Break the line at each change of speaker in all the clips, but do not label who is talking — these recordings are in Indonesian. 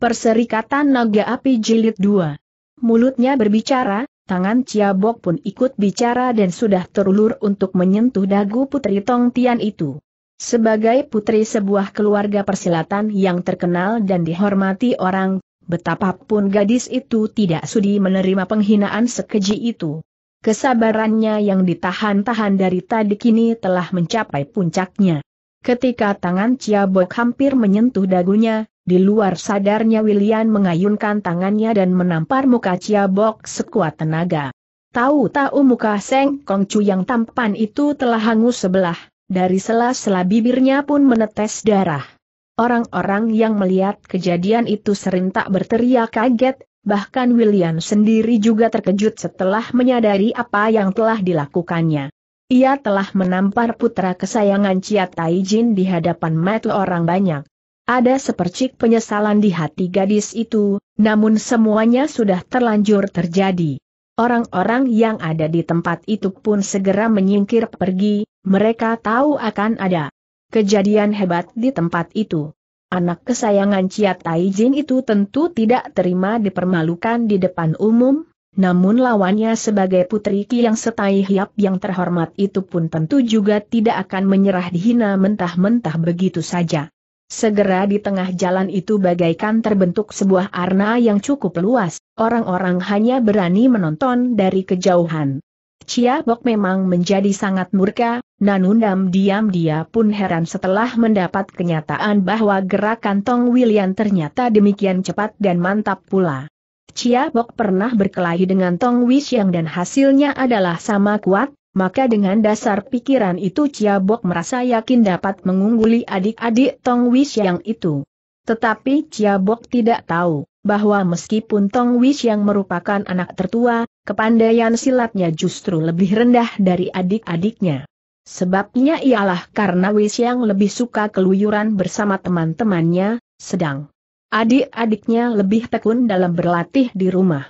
Perserikatan Naga Api Jilid 2. Mulutnya berbicara, tangan Ciabok pun ikut bicara dan sudah terulur untuk menyentuh dagu Putri Tong Tian itu. Sebagai putri sebuah keluarga persilatan yang terkenal dan dihormati orang, betapapun gadis itu tidak sudi menerima penghinaan sekeji itu. Kesabarannya yang ditahan-tahan dari tadi kini telah mencapai puncaknya. Ketika tangan Ciabok hampir menyentuh dagunya, di luar sadarnya William mengayunkan tangannya dan menampar muka Chia sekuat tenaga. Tahu-tahu muka Seng Kong yang tampan itu telah hangus sebelah, dari sela-sela bibirnya pun menetes darah. Orang-orang yang melihat kejadian itu serentak berteriak kaget, bahkan William sendiri juga terkejut setelah menyadari apa yang telah dilakukannya. Ia telah menampar putra kesayangan Chia Taijin di hadapan mata orang banyak. Ada sepercik penyesalan di hati gadis itu, namun semuanya sudah terlanjur terjadi. Orang-orang yang ada di tempat itu pun segera menyingkir pergi, mereka tahu akan ada kejadian hebat di tempat itu. Anak kesayangan Ciat Taijin itu tentu tidak terima dipermalukan di depan umum, namun lawannya sebagai putri Ki yang setai hiap yang terhormat itu pun tentu juga tidak akan menyerah dihina mentah-mentah begitu saja. Segera di tengah jalan itu bagaikan terbentuk sebuah arna yang cukup luas, orang-orang hanya berani menonton dari kejauhan. Chia Bok memang menjadi sangat murka, Nanundam diam dia pun heran setelah mendapat kenyataan bahwa gerakan Tong William ternyata demikian cepat dan mantap pula. Chia Bok pernah berkelahi dengan Tong yang dan hasilnya adalah sama kuat, maka dengan dasar pikiran itu Chia Bok merasa yakin dapat mengungguli adik-adik Tong yang itu. Tetapi Chia Bok tidak tahu bahwa meskipun Tong yang merupakan anak tertua, kepandaian silatnya justru lebih rendah dari adik-adiknya. Sebabnya ialah karena yang lebih suka keluyuran bersama teman-temannya, sedang adik-adiknya lebih tekun dalam berlatih di rumah.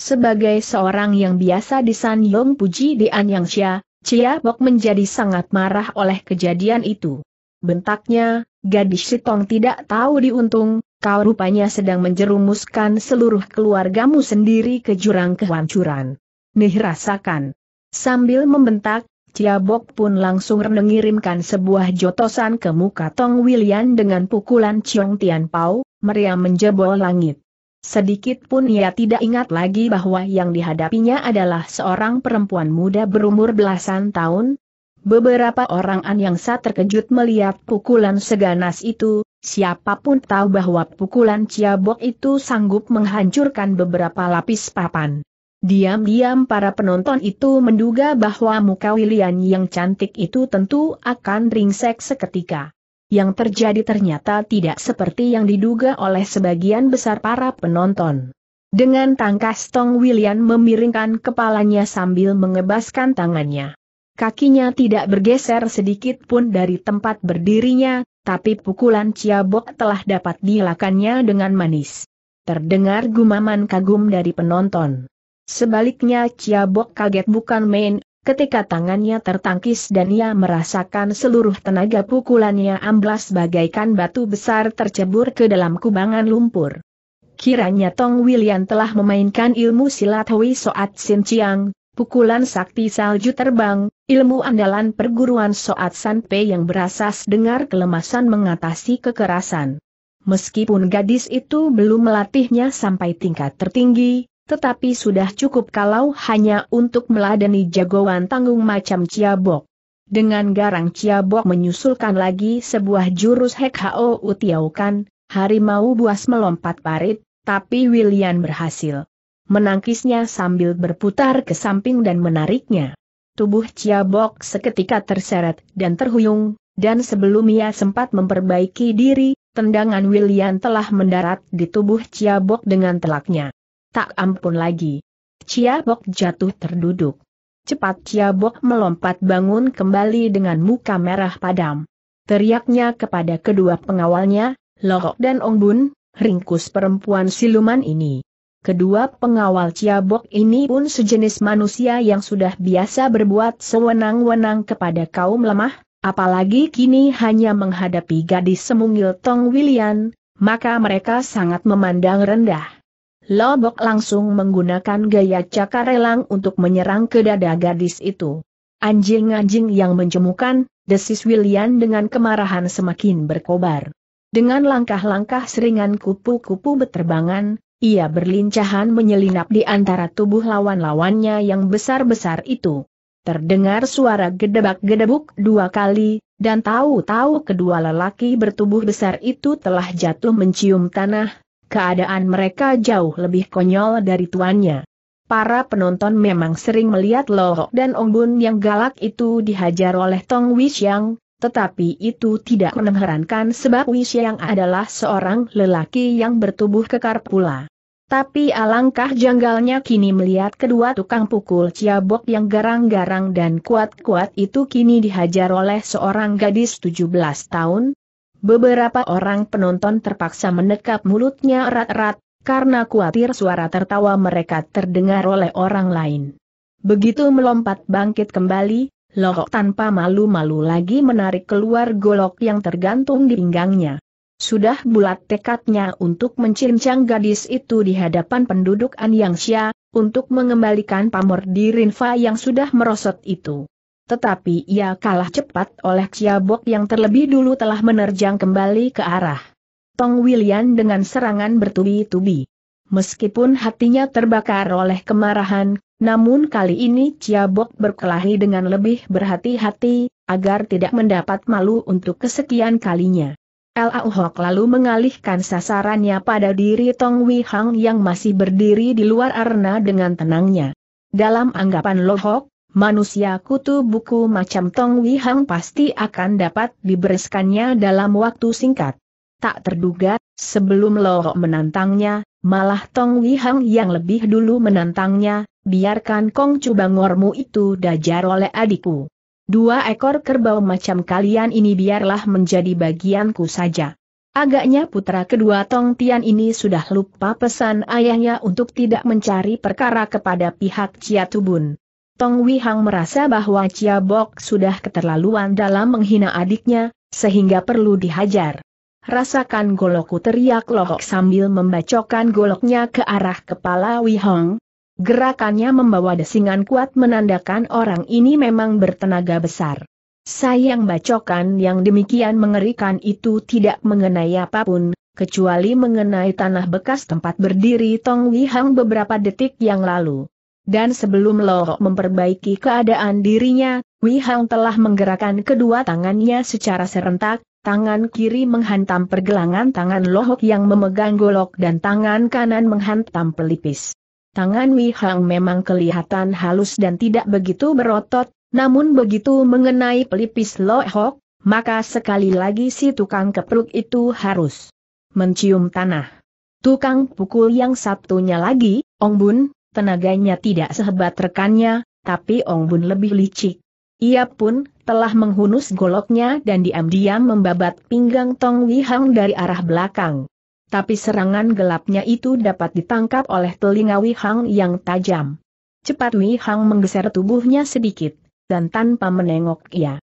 Sebagai seorang yang biasa di San Yong Puji di Anyangsha, Chia Bok menjadi sangat marah oleh kejadian itu. Bentaknya, gadis Sitong tidak tahu diuntung, kau rupanya sedang menjerumuskan seluruh keluargamu sendiri ke jurang kehancuran. Nih rasakan. Sambil membentak, Chia Bok pun langsung mengirimkan sebuah jotosan ke muka Tong William dengan pukulan Chong Tian Pao, meriam menjebol langit. Sedikit pun ia tidak ingat lagi bahwa yang dihadapinya adalah seorang perempuan muda berumur belasan tahun. Beberapa orang An yang saat terkejut melihat pukulan seganas itu, siapapun tahu bahwa pukulan ciabok itu sanggup menghancurkan beberapa lapis papan. Diam-diam para penonton itu menduga bahwa muka William yang cantik itu tentu akan ringsek seketika yang terjadi ternyata tidak seperti yang diduga oleh sebagian besar para penonton. Dengan tangkas Tong William memiringkan kepalanya sambil mengebaskan tangannya. Kakinya tidak bergeser sedikit pun dari tempat berdirinya, tapi pukulan Ciabok telah dapat dilakannya dengan manis. Terdengar gumaman kagum dari penonton. Sebaliknya Ciabok kaget bukan main, ketika tangannya tertangkis dan ia merasakan seluruh tenaga pukulannya amblas bagaikan batu besar tercebur ke dalam kubangan lumpur. Kiranya Tong William telah memainkan ilmu silat Hui Soat Sin Chiang, pukulan sakti salju terbang, ilmu andalan perguruan Soat San Pei yang berasas dengar kelemasan mengatasi kekerasan. Meskipun gadis itu belum melatihnya sampai tingkat tertinggi, tetapi sudah cukup kalau hanya untuk meladeni jagoan tanggung macam Ciabok. Dengan garang Ciabok menyusulkan lagi sebuah jurus Hek Hao Utiaukan, harimau buas melompat parit, tapi William berhasil. Menangkisnya sambil berputar ke samping dan menariknya. Tubuh Ciabok seketika terseret dan terhuyung, dan sebelum ia sempat memperbaiki diri, tendangan William telah mendarat di tubuh Ciabok dengan telaknya. Tak ampun lagi. Chia Bok jatuh terduduk. Cepat Chia Bok melompat bangun kembali dengan muka merah padam. Teriaknya kepada kedua pengawalnya, Lorok dan Ong Bun, ringkus perempuan siluman ini. Kedua pengawal Chia Bok ini pun sejenis manusia yang sudah biasa berbuat sewenang-wenang kepada kaum lemah, apalagi kini hanya menghadapi gadis semungil Tong William, maka mereka sangat memandang rendah. Lobok langsung menggunakan gaya cakarelang untuk menyerang ke dada gadis itu. Anjing-anjing yang menjemukan, desis William dengan kemarahan semakin berkobar. Dengan langkah-langkah seringan kupu-kupu beterbangan, ia berlincahan menyelinap di antara tubuh lawan-lawannya yang besar-besar itu. Terdengar suara gedebak-gedebuk dua kali, dan tahu-tahu kedua lelaki bertubuh besar itu telah jatuh mencium tanah, keadaan mereka jauh lebih konyol dari tuannya. Para penonton memang sering melihat Loho dan Bun yang galak itu dihajar oleh Tong Wixiang, tetapi itu tidak mengherankan sebab Wixiang adalah seorang lelaki yang bertubuh kekar pula. Tapi alangkah janggalnya kini melihat kedua tukang pukul ciabok yang garang-garang dan kuat-kuat itu kini dihajar oleh seorang gadis 17 tahun, Beberapa orang penonton terpaksa menekap mulutnya erat-erat, karena khawatir suara tertawa mereka terdengar oleh orang lain. Begitu melompat bangkit kembali, Lohok tanpa malu-malu lagi menarik keluar golok yang tergantung di pinggangnya. Sudah bulat tekadnya untuk mencincang gadis itu di hadapan penduduk An untuk mengembalikan pamor di Rinfa yang sudah merosot itu. Tetapi ia kalah cepat oleh Ciabok yang terlebih dulu telah menerjang kembali ke arah Tong William dengan serangan bertubi-tubi. Meskipun hatinya terbakar oleh kemarahan, namun kali ini Ciabok berkelahi dengan lebih berhati-hati, agar tidak mendapat malu untuk kesekian kalinya. Lau Hok lalu mengalihkan sasarannya pada diri Tong Wei Hang yang masih berdiri di luar arena dengan tenangnya. Dalam anggapan Lo Hok, manusia kutu buku macam Tong Wihang pasti akan dapat dibereskannya dalam waktu singkat. Tak terduga, sebelum Lohok menantangnya, malah Tong Wihang yang lebih dulu menantangnya, biarkan Kong Cubangormu itu dajar oleh adikku. Dua ekor kerbau macam kalian ini biarlah menjadi bagianku saja. Agaknya putra kedua Tong Tian ini sudah lupa pesan ayahnya untuk tidak mencari perkara kepada pihak Ciatubun. Tong Wihang merasa bahwa Chia Bok sudah keterlaluan dalam menghina adiknya, sehingga perlu dihajar. Rasakan golokku teriak Lohok sambil membacokan goloknya ke arah kepala Wihong. Gerakannya membawa desingan kuat menandakan orang ini memang bertenaga besar. Sayang bacokan yang demikian mengerikan itu tidak mengenai apapun, kecuali mengenai tanah bekas tempat berdiri Tong Wihang beberapa detik yang lalu. Dan sebelum Lo memperbaiki keadaan dirinya, Wei Hang telah menggerakkan kedua tangannya secara serentak, tangan kiri menghantam pergelangan tangan Lohok yang memegang golok dan tangan kanan menghantam pelipis. Tangan Wei Hang memang kelihatan halus dan tidak begitu berotot, namun begitu mengenai pelipis Lohok, maka sekali lagi si tukang kepruk itu harus mencium tanah. Tukang pukul yang satunya lagi, Ong Bun, Tenaganya tidak sehebat rekannya, tapi Ong Bun lebih licik. Ia pun telah menghunus goloknya dan diam-diam membabat pinggang Tong Wihang dari arah belakang. Tapi serangan gelapnya itu dapat ditangkap oleh telinga Hang yang tajam. Cepat Wihang menggeser tubuhnya sedikit, dan tanpa menengok ia.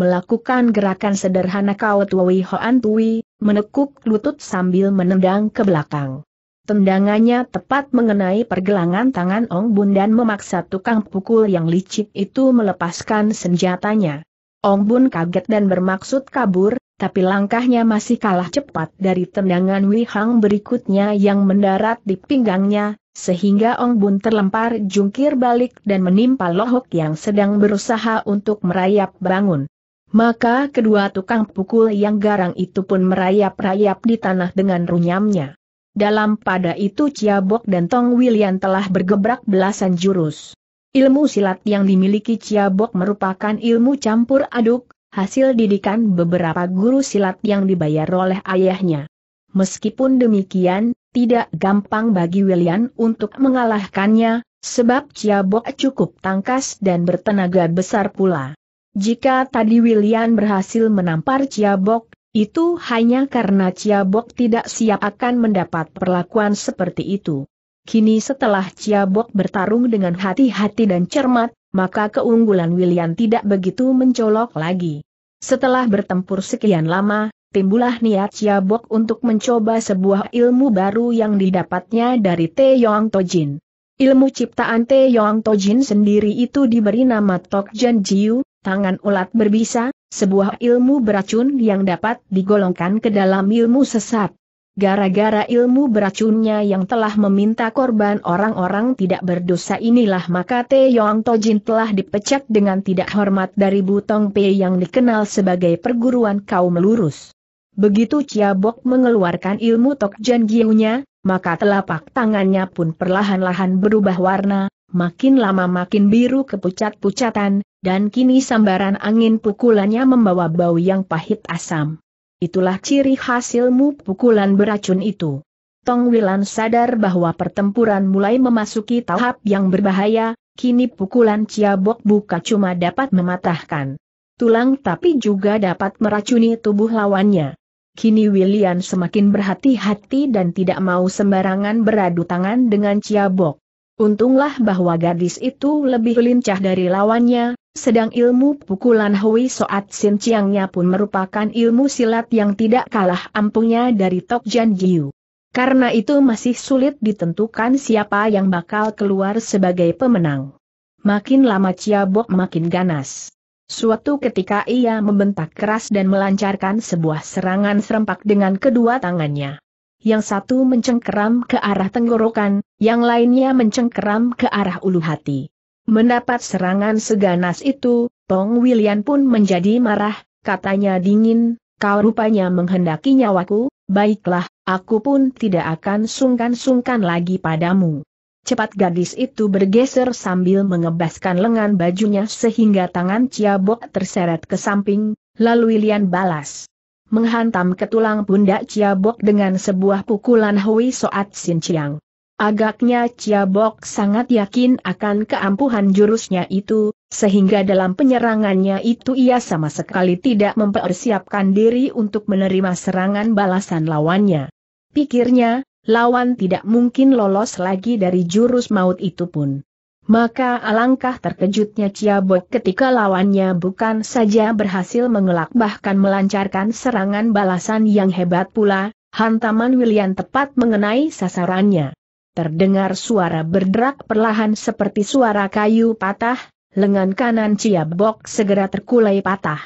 Melakukan gerakan sederhana kawat Tuwi Hoan Tui, menekuk lutut sambil menendang ke belakang. Tendangannya tepat mengenai pergelangan tangan Ong Bun dan memaksa tukang pukul yang licik itu melepaskan senjatanya. Ong Bun kaget dan bermaksud kabur, tapi langkahnya masih kalah cepat dari tendangan Wei Hang berikutnya yang mendarat di pinggangnya, sehingga Ong Bun terlempar jungkir balik dan menimpa Lohok yang sedang berusaha untuk merayap bangun. Maka kedua tukang pukul yang garang itu pun merayap-rayap di tanah dengan runyamnya. Dalam pada itu Ciabok dan Tong William telah bergebrak belasan jurus. Ilmu silat yang dimiliki Ciabok merupakan ilmu campur aduk, hasil didikan beberapa guru silat yang dibayar oleh ayahnya. Meskipun demikian, tidak gampang bagi William untuk mengalahkannya, sebab Ciabok cukup tangkas dan bertenaga besar pula. Jika tadi William berhasil menampar Ciabok, itu hanya karena Bok tidak siap akan mendapat perlakuan seperti itu. Kini setelah Bok bertarung dengan hati-hati dan cermat, maka keunggulan William tidak begitu mencolok lagi. Setelah bertempur sekian lama, timbullah niat Bok untuk mencoba sebuah ilmu baru yang didapatnya dari Te Yong Tojin. Ilmu ciptaan Te Yong Tojin sendiri itu diberi nama Tok Jan Jiu, tangan ulat berbisa, sebuah ilmu beracun yang dapat digolongkan ke dalam ilmu sesat. Gara-gara ilmu beracunnya yang telah meminta korban orang-orang tidak berdosa inilah maka Te Yong Tojin telah dipecat dengan tidak hormat dari Butong Pei yang dikenal sebagai perguruan kaum lurus. Begitu Chia Bok mengeluarkan ilmu Tok Jan Giyunya, maka telapak tangannya pun perlahan-lahan berubah warna, makin lama makin biru kepucat-pucatan, dan kini sambaran angin pukulannya membawa bau yang pahit asam. Itulah ciri hasilmu pukulan beracun itu. Tong Wilan sadar bahwa pertempuran mulai memasuki tahap yang berbahaya, kini pukulan Ciabok buka cuma dapat mematahkan tulang tapi juga dapat meracuni tubuh lawannya. Kini William semakin berhati-hati dan tidak mau sembarangan beradu tangan dengan Ciabok. Untunglah bahwa gadis itu lebih lincah dari lawannya, sedang ilmu pukulan Hui Soat Sin Chiangnya pun merupakan ilmu silat yang tidak kalah ampuhnya dari Tok Jan Jiu. Karena itu masih sulit ditentukan siapa yang bakal keluar sebagai pemenang. Makin lama Chia Bok makin ganas. Suatu ketika ia membentak keras dan melancarkan sebuah serangan serempak dengan kedua tangannya. Yang satu mencengkeram ke arah tenggorokan, yang lainnya mencengkeram ke arah ulu hati. Mendapat serangan seganas itu, Tong William pun menjadi marah, katanya dingin, kau rupanya menghendaki nyawaku, baiklah, aku pun tidak akan sungkan-sungkan lagi padamu. Cepat gadis itu bergeser sambil mengebaskan lengan bajunya sehingga tangan Ciabok terseret ke samping, lalu William balas. Menghantam ke tulang pundak Ciabok dengan sebuah pukulan Hui Soat Sin Chiang. Agaknya Chia Bok sangat yakin akan keampuhan jurusnya itu, sehingga dalam penyerangannya itu ia sama sekali tidak mempersiapkan diri untuk menerima serangan balasan lawannya. Pikirnya, lawan tidak mungkin lolos lagi dari jurus maut itu pun. Maka alangkah terkejutnya Chia Bok ketika lawannya bukan saja berhasil mengelak bahkan melancarkan serangan balasan yang hebat pula, hantaman William tepat mengenai sasarannya. Terdengar suara berderak perlahan seperti suara kayu patah, lengan kanan Bok segera terkulai patah.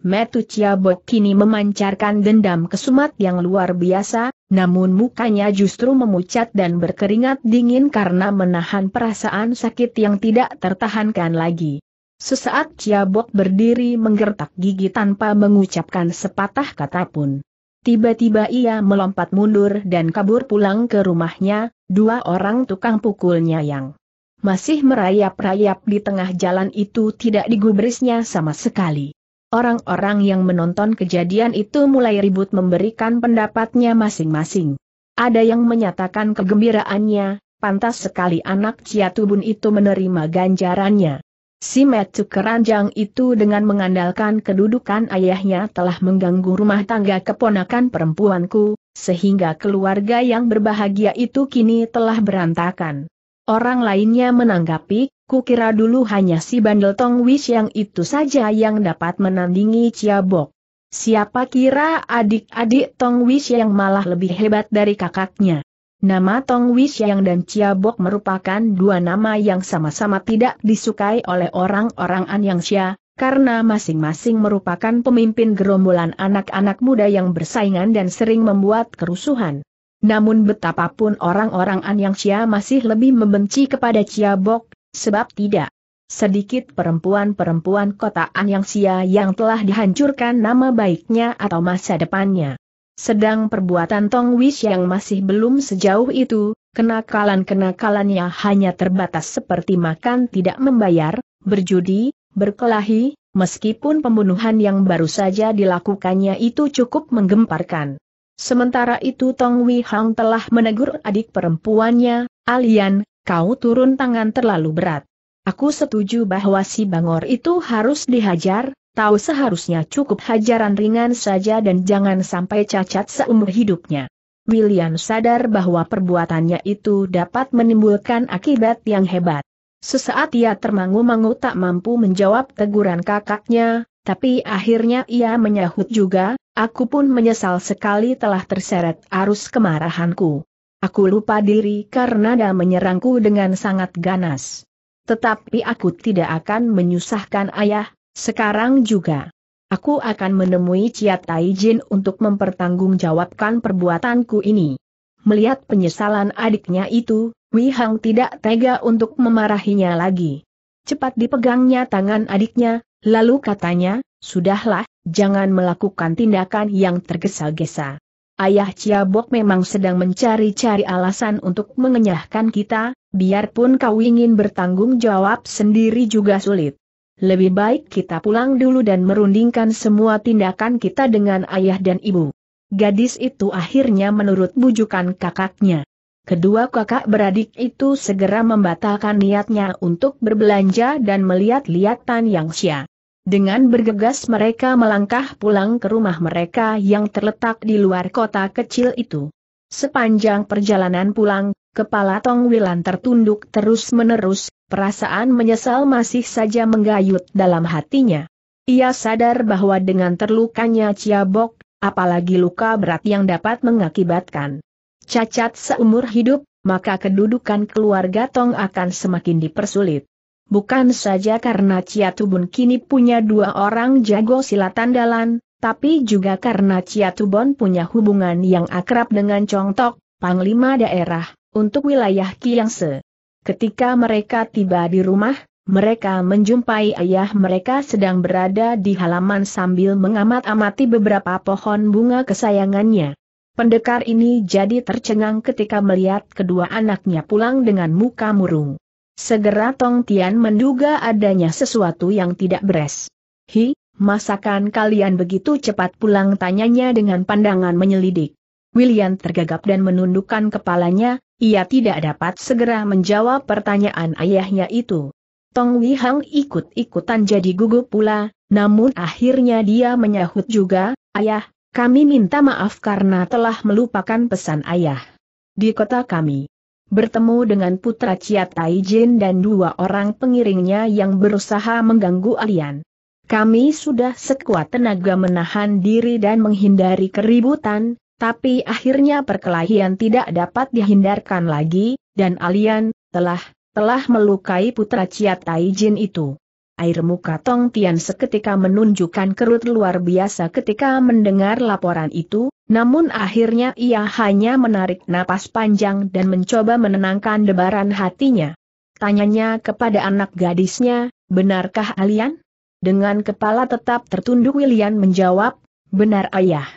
Metu Bok kini memancarkan dendam kesumat yang luar biasa, namun mukanya justru memucat dan berkeringat dingin karena menahan perasaan sakit yang tidak tertahankan lagi. Sesaat Bok berdiri menggertak gigi tanpa mengucapkan sepatah kata pun. Tiba-tiba ia melompat mundur dan kabur pulang ke rumahnya, Dua orang tukang pukulnya yang masih merayap-rayap di tengah jalan itu tidak digubrisnya sama sekali. Orang-orang yang menonton kejadian itu mulai ribut memberikan pendapatnya masing-masing. Ada yang menyatakan kegembiraannya, pantas sekali anak Ciatubun itu menerima ganjarannya. Si metu Keranjang itu dengan mengandalkan kedudukan ayahnya telah mengganggu rumah tangga keponakan perempuanku, sehingga keluarga yang berbahagia itu kini telah berantakan. Orang lainnya menanggapi, kukira dulu hanya si bandel Tong Wish yang itu saja yang dapat menandingi Chia Bok. Siapa kira adik-adik Tong Wish yang malah lebih hebat dari kakaknya. Nama Tong Wish yang dan Bok merupakan dua nama yang sama-sama tidak disukai oleh orang-orang An Yang Xia karena masing-masing merupakan pemimpin gerombolan anak-anak muda yang bersaingan dan sering membuat kerusuhan. Namun betapapun orang-orang An Yang Chia masih lebih membenci kepada Chia Bok, sebab tidak sedikit perempuan-perempuan kota An Yang Chia yang telah dihancurkan nama baiknya atau masa depannya. Sedang perbuatan Tong Wish yang masih belum sejauh itu, kenakalan-kenakalannya hanya terbatas seperti makan tidak membayar, berjudi, berkelahi, meskipun pembunuhan yang baru saja dilakukannya itu cukup menggemparkan. Sementara itu Tong Wei Hang telah menegur adik perempuannya, Alian, ah kau turun tangan terlalu berat. Aku setuju bahwa si Bangor itu harus dihajar, tahu seharusnya cukup hajaran ringan saja dan jangan sampai cacat seumur hidupnya. William sadar bahwa perbuatannya itu dapat menimbulkan akibat yang hebat. Sesaat ia termangu-mangu tak mampu menjawab teguran kakaknya, tapi akhirnya ia menyahut juga, aku pun menyesal sekali telah terseret arus kemarahanku. Aku lupa diri karena dia menyerangku dengan sangat ganas. Tetapi aku tidak akan menyusahkan ayah, sekarang juga. Aku akan menemui Chia Taijin untuk mempertanggungjawabkan perbuatanku ini. Melihat penyesalan adiknya itu, Wei Hang tidak tega untuk memarahinya lagi. Cepat dipegangnya tangan adiknya, lalu katanya, Sudahlah, jangan melakukan tindakan yang tergesa-gesa. Ayah Bok memang sedang mencari-cari alasan untuk mengenyahkan kita, biarpun kau ingin bertanggung jawab sendiri juga sulit. Lebih baik kita pulang dulu dan merundingkan semua tindakan kita dengan ayah dan ibu. Gadis itu akhirnya menurut bujukan kakaknya. Kedua kakak beradik itu segera membatalkan niatnya untuk berbelanja dan melihat-lihat Tan Yang Xia. Dengan bergegas mereka melangkah pulang ke rumah mereka yang terletak di luar kota kecil itu. Sepanjang perjalanan pulang, kepala Tong Wilan tertunduk terus-menerus, perasaan menyesal masih saja menggayut dalam hatinya. Ia sadar bahwa dengan terlukanya Bok, apalagi luka berat yang dapat mengakibatkan cacat seumur hidup, maka kedudukan keluarga Tong akan semakin dipersulit. Bukan saja karena Ciatubun kini punya dua orang jago silatan dalan, tapi juga karena Ciatubun punya hubungan yang akrab dengan Congtok, Panglima Daerah, untuk wilayah Kiangse. Ketika mereka tiba di rumah, mereka menjumpai ayah mereka sedang berada di halaman sambil mengamat-amati beberapa pohon bunga kesayangannya. Pendekar ini jadi tercengang ketika melihat kedua anaknya pulang dengan muka murung. Segera Tong Tian menduga adanya sesuatu yang tidak beres. Hi, masakan kalian begitu cepat pulang tanyanya dengan pandangan menyelidik. William tergagap dan menundukkan kepalanya, ia tidak dapat segera menjawab pertanyaan ayahnya itu. Tong Wihang ikut-ikutan jadi gugup pula, namun akhirnya dia menyahut juga, ayah, kami minta maaf karena telah melupakan pesan ayah. Di kota kami, bertemu dengan putra Tai Jin dan dua orang pengiringnya yang berusaha mengganggu Alian. Kami sudah sekuat tenaga menahan diri dan menghindari keributan, tapi akhirnya perkelahian tidak dapat dihindarkan lagi, dan Alian, telah, telah melukai putra Tai Jin itu. Air muka Tong Tian seketika menunjukkan kerut luar biasa ketika mendengar laporan itu, namun akhirnya ia hanya menarik napas panjang dan mencoba menenangkan debaran hatinya. Tanyanya kepada anak gadisnya, benarkah Alian? Dengan kepala tetap tertunduk William menjawab, benar ayah.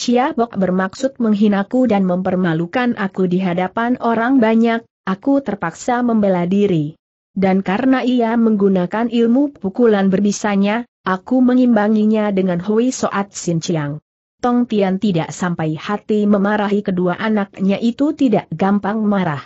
Cia Bok bermaksud menghinaku dan mempermalukan aku di hadapan orang banyak, aku terpaksa membela diri. Dan karena ia menggunakan ilmu pukulan berbisanya, aku mengimbanginya dengan Hui Soat Sin Chiang. Tong Tian tidak sampai hati memarahi kedua anaknya itu tidak gampang marah.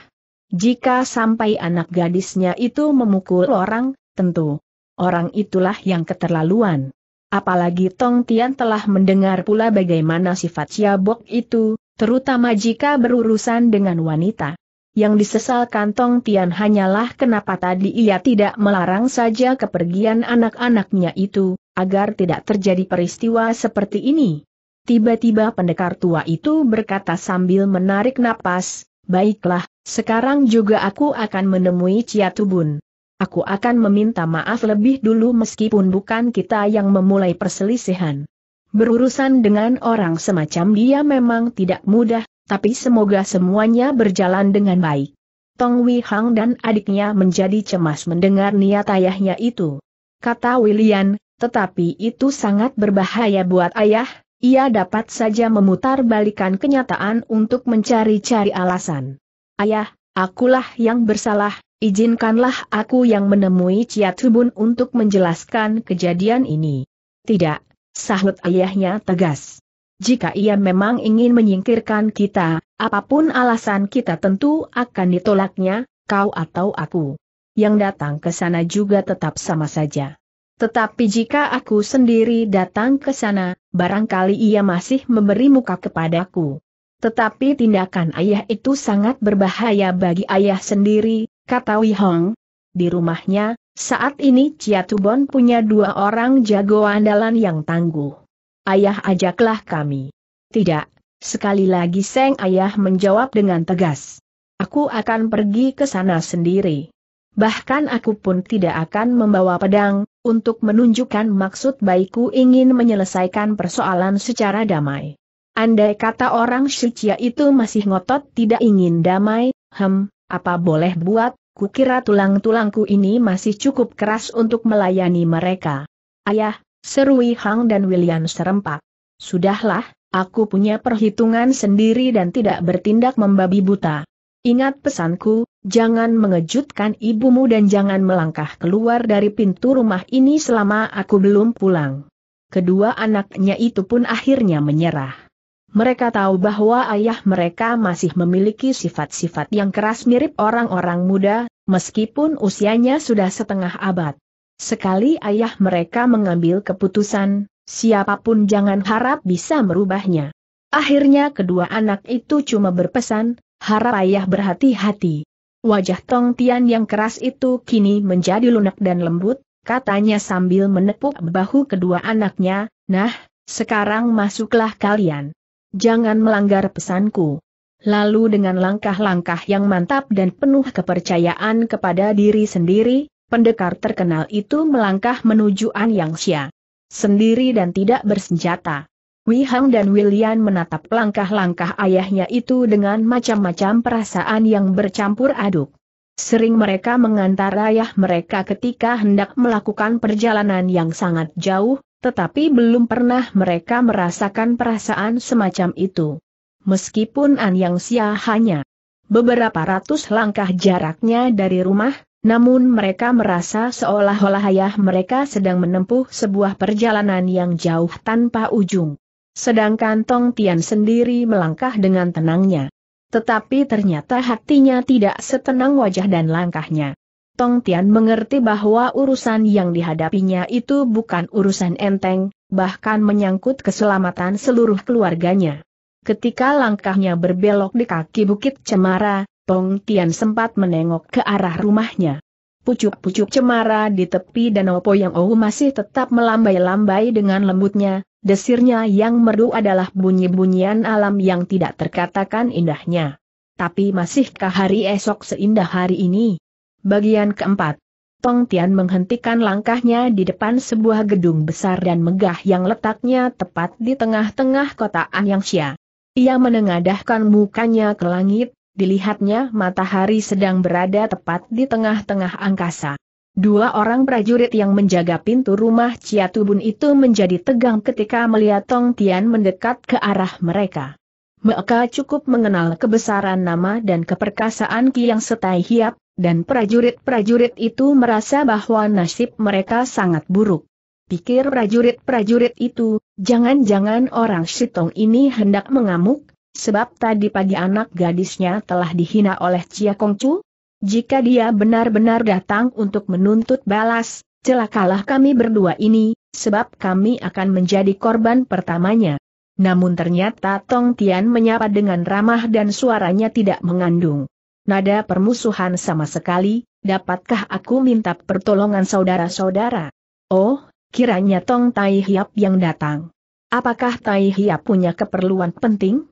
Jika sampai anak gadisnya itu memukul orang, tentu orang itulah yang keterlaluan. Apalagi Tong Tian telah mendengar pula bagaimana sifat Bok itu, terutama jika berurusan dengan wanita. Yang disesalkan Tong Tian hanyalah kenapa tadi ia tidak melarang saja kepergian anak-anaknya itu, agar tidak terjadi peristiwa seperti ini. Tiba-tiba pendekar tua itu berkata sambil menarik napas, Baiklah, sekarang juga aku akan menemui Ciatubun. Tubun. Aku akan meminta maaf lebih dulu meskipun bukan kita yang memulai perselisihan. Berurusan dengan orang semacam dia memang tidak mudah, tapi semoga semuanya berjalan dengan baik. Tong Wei Hang dan adiknya menjadi cemas mendengar niat ayahnya itu. Kata William, tetapi itu sangat berbahaya buat ayah, ia dapat saja memutar balikan kenyataan untuk mencari-cari alasan. Ayah, akulah yang bersalah, izinkanlah aku yang menemui Chia Tubun untuk menjelaskan kejadian ini. Tidak, sahut ayahnya tegas jika ia memang ingin menyingkirkan kita, apapun alasan kita tentu akan ditolaknya, kau atau aku. Yang datang ke sana juga tetap sama saja. Tetapi jika aku sendiri datang ke sana, barangkali ia masih memberi muka kepadaku. Tetapi tindakan ayah itu sangat berbahaya bagi ayah sendiri, kata Hong. Di rumahnya, saat ini Ciatubon punya dua orang jago andalan yang tangguh ayah ajaklah kami. Tidak, sekali lagi Seng Ayah menjawab dengan tegas. Aku akan pergi ke sana sendiri. Bahkan aku pun tidak akan membawa pedang, untuk menunjukkan maksud baikku ingin menyelesaikan persoalan secara damai. Andai kata orang Shichia itu masih ngotot tidak ingin damai, hem, apa boleh buat, kukira tulang-tulangku ini masih cukup keras untuk melayani mereka. Ayah, Seru Hang dan William serempak. Sudahlah, aku punya perhitungan sendiri dan tidak bertindak membabi buta. Ingat pesanku, jangan mengejutkan ibumu dan jangan melangkah keluar dari pintu rumah ini selama aku belum pulang. Kedua anaknya itu pun akhirnya menyerah. Mereka tahu bahwa ayah mereka masih memiliki sifat-sifat yang keras mirip orang-orang muda, meskipun usianya sudah setengah abad. Sekali ayah mereka mengambil keputusan, siapapun jangan harap bisa merubahnya. Akhirnya kedua anak itu cuma berpesan, harap ayah berhati-hati. Wajah Tong Tian yang keras itu kini menjadi lunak dan lembut, katanya sambil menepuk bahu kedua anaknya, nah, sekarang masuklah kalian. Jangan melanggar pesanku. Lalu dengan langkah-langkah yang mantap dan penuh kepercayaan kepada diri sendiri, pendekar terkenal itu melangkah menuju An Yang Xia. Sendiri dan tidak bersenjata. Wei Hang dan William menatap langkah-langkah ayahnya itu dengan macam-macam perasaan yang bercampur aduk. Sering mereka mengantar ayah mereka ketika hendak melakukan perjalanan yang sangat jauh, tetapi belum pernah mereka merasakan perasaan semacam itu. Meskipun An Yang Xia hanya beberapa ratus langkah jaraknya dari rumah, namun mereka merasa seolah-olah ayah mereka sedang menempuh sebuah perjalanan yang jauh tanpa ujung. Sedangkan Tong Tian sendiri melangkah dengan tenangnya. Tetapi ternyata hatinya tidak setenang wajah dan langkahnya. Tong Tian mengerti bahwa urusan yang dihadapinya itu bukan urusan enteng, bahkan menyangkut keselamatan seluruh keluarganya. Ketika langkahnya berbelok di kaki Bukit Cemara, Tong Tian sempat menengok ke arah rumahnya. Pucuk-pucuk cemara di tepi danau Poyang Ou masih tetap melambai-lambai dengan lembutnya, desirnya yang merdu adalah bunyi-bunyian alam yang tidak terkatakan indahnya. Tapi masihkah hari esok seindah hari ini? Bagian keempat. Tong Tian menghentikan langkahnya di depan sebuah gedung besar dan megah yang letaknya tepat di tengah-tengah kota Anyangxia. Ia menengadahkan mukanya ke langit, dilihatnya matahari sedang berada tepat di tengah-tengah angkasa. Dua orang prajurit yang menjaga pintu rumah Ciatubun itu menjadi tegang ketika melihat Tong Tian mendekat ke arah mereka. Mereka cukup mengenal kebesaran nama dan keperkasaan Ki yang setai hiap, dan prajurit-prajurit itu merasa bahwa nasib mereka sangat buruk. Pikir prajurit-prajurit itu, jangan-jangan orang Sitong ini hendak mengamuk, Sebab tadi pagi anak gadisnya telah dihina oleh Cia Kongcu. Jika dia benar-benar datang untuk menuntut balas, celakalah kami berdua ini, sebab kami akan menjadi korban pertamanya. Namun ternyata Tong Tian menyapa dengan ramah dan suaranya tidak mengandung nada permusuhan sama sekali, dapatkah aku minta pertolongan saudara-saudara? Oh, kiranya Tong Tai Hiap yang datang. Apakah Tai Hiap punya keperluan penting?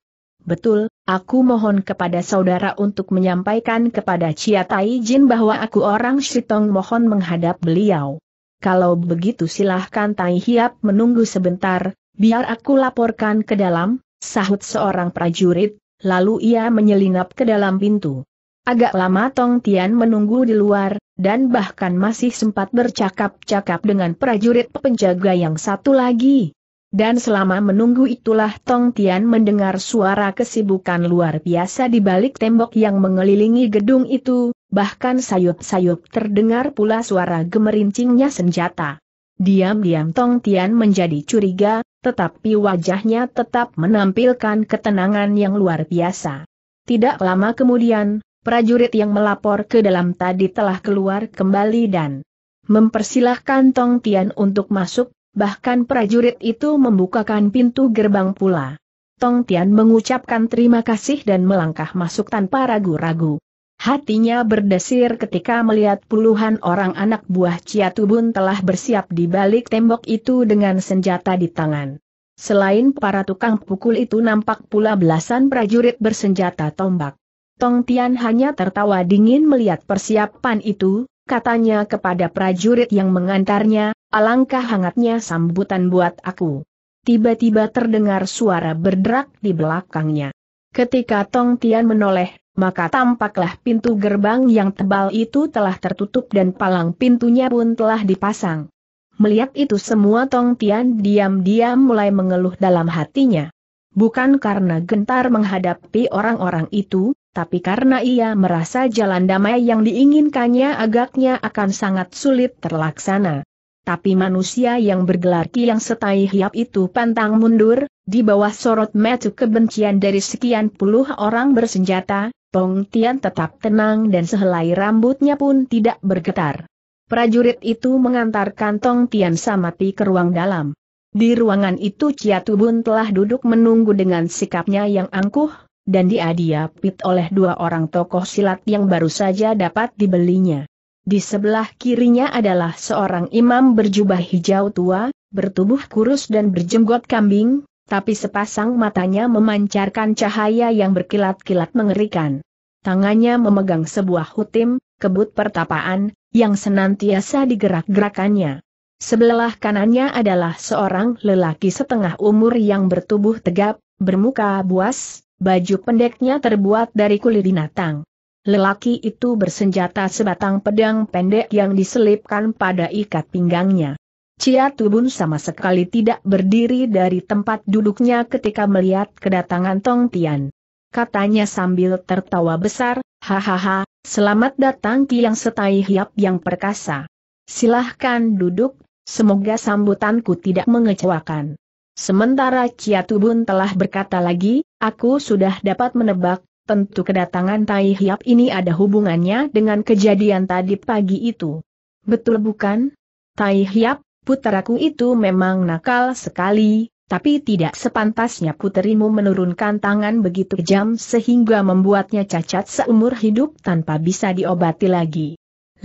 Betul, aku mohon kepada saudara untuk menyampaikan kepada Chia Tai Jin bahwa aku orang Shitong mohon menghadap beliau. Kalau begitu silahkan Tai Hiap menunggu sebentar, biar aku laporkan ke dalam, sahut seorang prajurit, lalu ia menyelinap ke dalam pintu. Agak lama Tong Tian menunggu di luar, dan bahkan masih sempat bercakap-cakap dengan prajurit penjaga yang satu lagi. Dan selama menunggu itulah Tong Tian mendengar suara kesibukan luar biasa di balik tembok yang mengelilingi gedung itu, bahkan sayup-sayup terdengar pula suara gemerincingnya senjata. Diam-diam Tong Tian menjadi curiga, tetapi wajahnya tetap menampilkan ketenangan yang luar biasa. Tidak lama kemudian, prajurit yang melapor ke dalam tadi telah keluar kembali dan mempersilahkan Tong Tian untuk masuk, bahkan prajurit itu membukakan pintu gerbang pula. Tong Tian mengucapkan terima kasih dan melangkah masuk tanpa ragu-ragu. Hatinya berdesir ketika melihat puluhan orang anak buah Ciatubun telah bersiap di balik tembok itu dengan senjata di tangan. Selain para tukang pukul itu nampak pula belasan prajurit bersenjata tombak. Tong Tian hanya tertawa dingin melihat persiapan itu, katanya kepada prajurit yang mengantarnya, Alangkah hangatnya sambutan buat aku. Tiba-tiba terdengar suara berderak di belakangnya. Ketika Tong Tian menoleh, maka tampaklah pintu gerbang yang tebal itu telah tertutup dan palang pintunya pun telah dipasang. Melihat itu semua Tong Tian diam-diam mulai mengeluh dalam hatinya. Bukan karena gentar menghadapi orang-orang itu, tapi karena ia merasa jalan damai yang diinginkannya agaknya akan sangat sulit terlaksana tapi manusia yang bergelar Ki yang Setai Hiap itu pantang mundur, di bawah sorot metu kebencian dari sekian puluh orang bersenjata, Tong Tian tetap tenang dan sehelai rambutnya pun tidak bergetar. Prajurit itu mengantarkan Tong Tian Samati ke ruang dalam. Di ruangan itu Chia Tubun telah duduk menunggu dengan sikapnya yang angkuh, dan dia oleh dua orang tokoh silat yang baru saja dapat dibelinya. Di sebelah kirinya adalah seorang imam berjubah hijau tua, bertubuh kurus dan berjenggot kambing, tapi sepasang matanya memancarkan cahaya yang berkilat-kilat mengerikan. Tangannya memegang sebuah hutim, kebut pertapaan, yang senantiasa digerak-gerakannya. Sebelah kanannya adalah seorang lelaki setengah umur yang bertubuh tegap, bermuka buas, baju pendeknya terbuat dari kulit binatang. Lelaki itu bersenjata sebatang pedang pendek yang diselipkan pada ikat pinggangnya. Cia Tubun sama sekali tidak berdiri dari tempat duduknya ketika melihat kedatangan Tong Tian. Katanya sambil tertawa besar, hahaha, selamat datang Ki Yang Setai Hiap yang perkasa. Silahkan duduk, semoga sambutanku tidak mengecewakan. Sementara Cia Tubun telah berkata lagi, aku sudah dapat menebak tentu kedatangan Tai Hiap ini ada hubungannya dengan kejadian tadi pagi itu. Betul bukan? Tai Hiap, puteraku itu memang nakal sekali, tapi tidak sepantasnya puterimu menurunkan tangan begitu kejam sehingga membuatnya cacat seumur hidup tanpa bisa diobati lagi.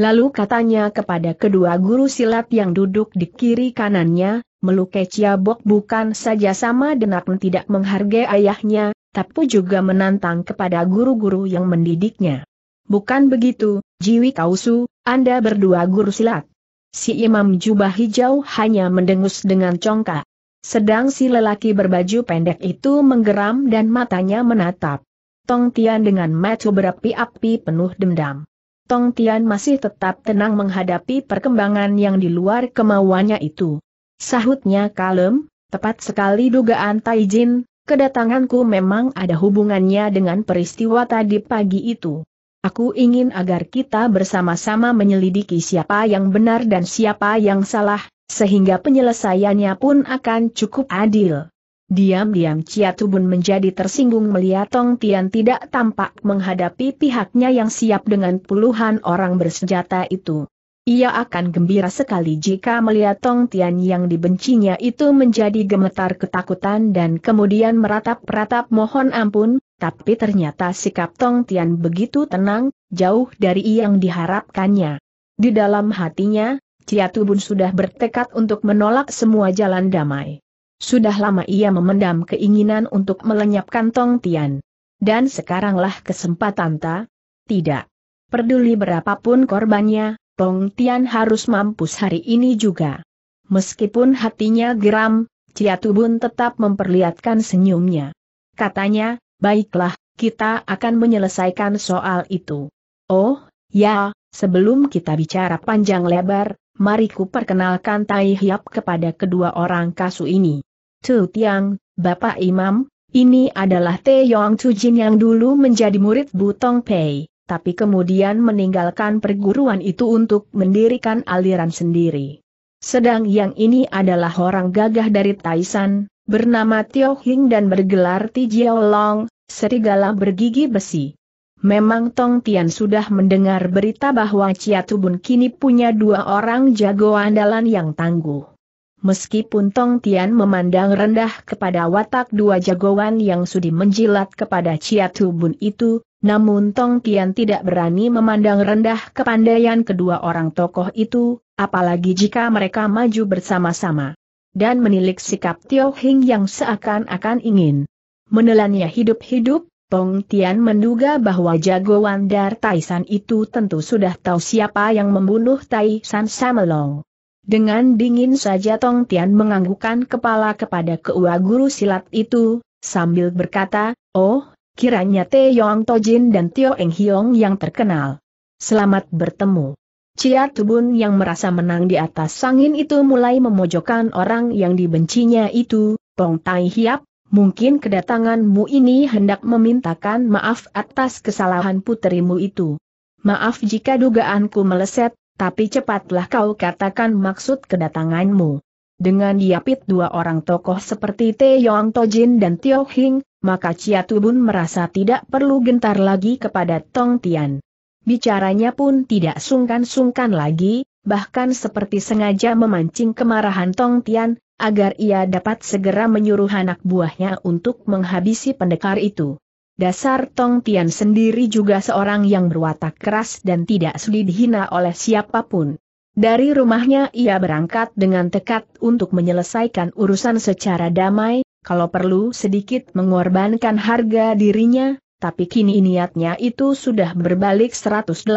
Lalu katanya kepada kedua guru silat yang duduk di kiri kanannya, melukai Ciabok bukan saja sama denak tidak menghargai ayahnya, tapi juga menantang kepada guru-guru yang mendidiknya. Bukan begitu, Jiwi Kausu, Anda berdua guru silat. Si imam jubah hijau hanya mendengus dengan congkak. Sedang si lelaki berbaju pendek itu menggeram dan matanya menatap. Tong Tian dengan mata berapi-api penuh dendam. Tong Tian masih tetap tenang menghadapi perkembangan yang di luar kemauannya itu. Sahutnya kalem, tepat sekali dugaan Taijin, Kedatanganku memang ada hubungannya dengan peristiwa tadi pagi itu. Aku ingin agar kita bersama-sama menyelidiki siapa yang benar dan siapa yang salah, sehingga penyelesaiannya pun akan cukup adil. Diam-diam Ciatubun Tubun menjadi tersinggung melihat Tong Tian tidak tampak menghadapi pihaknya yang siap dengan puluhan orang bersenjata itu. Ia akan gembira sekali jika melihat Tong Tian yang dibencinya itu menjadi gemetar ketakutan dan kemudian meratap-ratap mohon ampun, tapi ternyata sikap Tong Tian begitu tenang, jauh dari yang diharapkannya. Di dalam hatinya, Cia Tubun sudah bertekad untuk menolak semua jalan damai. Sudah lama ia memendam keinginan untuk melenyapkan Tong Tian. Dan sekaranglah kesempatan tak? Tidak. Peduli berapapun korbannya, Tong Tian harus mampus hari ini juga. Meskipun hatinya geram, Cia Tubun tetap memperlihatkan senyumnya. Katanya, baiklah, kita akan menyelesaikan soal itu. Oh, ya, sebelum kita bicara panjang lebar, mari ku perkenalkan Tai Hiap kepada kedua orang kasu ini. Tu Tiang, Bapak Imam, ini adalah Te Yong Cujin yang dulu menjadi murid Butong Pei tapi kemudian meninggalkan perguruan itu untuk mendirikan aliran sendiri. Sedang yang ini adalah orang gagah dari Taisan, bernama Tio Hing dan bergelar Ti Jiao Long, serigala bergigi besi. Memang Tong Tian sudah mendengar berita bahwa Chia Tubun kini punya dua orang jago andalan yang tangguh. Meskipun Tong Tian memandang rendah kepada watak dua jagoan yang sudi menjilat kepada Chia Tu Bun itu, namun Tong Tian tidak berani memandang rendah kepandaian kedua orang tokoh itu, apalagi jika mereka maju bersama-sama. Dan menilik sikap Tio Hing yang seakan-akan ingin menelannya hidup-hidup, Tong Tian menduga bahwa jagoan dari Taisan itu tentu sudah tahu siapa yang membunuh Taisan Samelong. Dengan dingin saja Tong Tian menganggukkan kepala kepada keua guru silat itu, sambil berkata, Oh, kiranya Te Yong Tojin dan Tio Eng Hiong yang terkenal. Selamat bertemu. Cia Tubun yang merasa menang di atas sangin itu mulai memojokkan orang yang dibencinya itu, Tong Tai Hiap, mungkin kedatanganmu ini hendak memintakan maaf atas kesalahan puterimu itu. Maaf jika dugaanku meleset, tapi cepatlah kau katakan maksud kedatanganmu. Dengan diapit dua orang tokoh seperti Te Yong Tojin dan Tio Hing, maka Chia Tubun merasa tidak perlu gentar lagi kepada Tong Tian. Bicaranya pun tidak sungkan-sungkan lagi, bahkan seperti sengaja memancing kemarahan Tong Tian, agar ia dapat segera menyuruh anak buahnya untuk menghabisi pendekar itu. Dasar Tong Tian sendiri juga seorang yang berwatak keras dan tidak sulit dihina oleh siapapun. Dari rumahnya ia berangkat dengan tekad untuk menyelesaikan urusan secara damai, kalau perlu sedikit mengorbankan harga dirinya, tapi kini niatnya itu sudah berbalik 180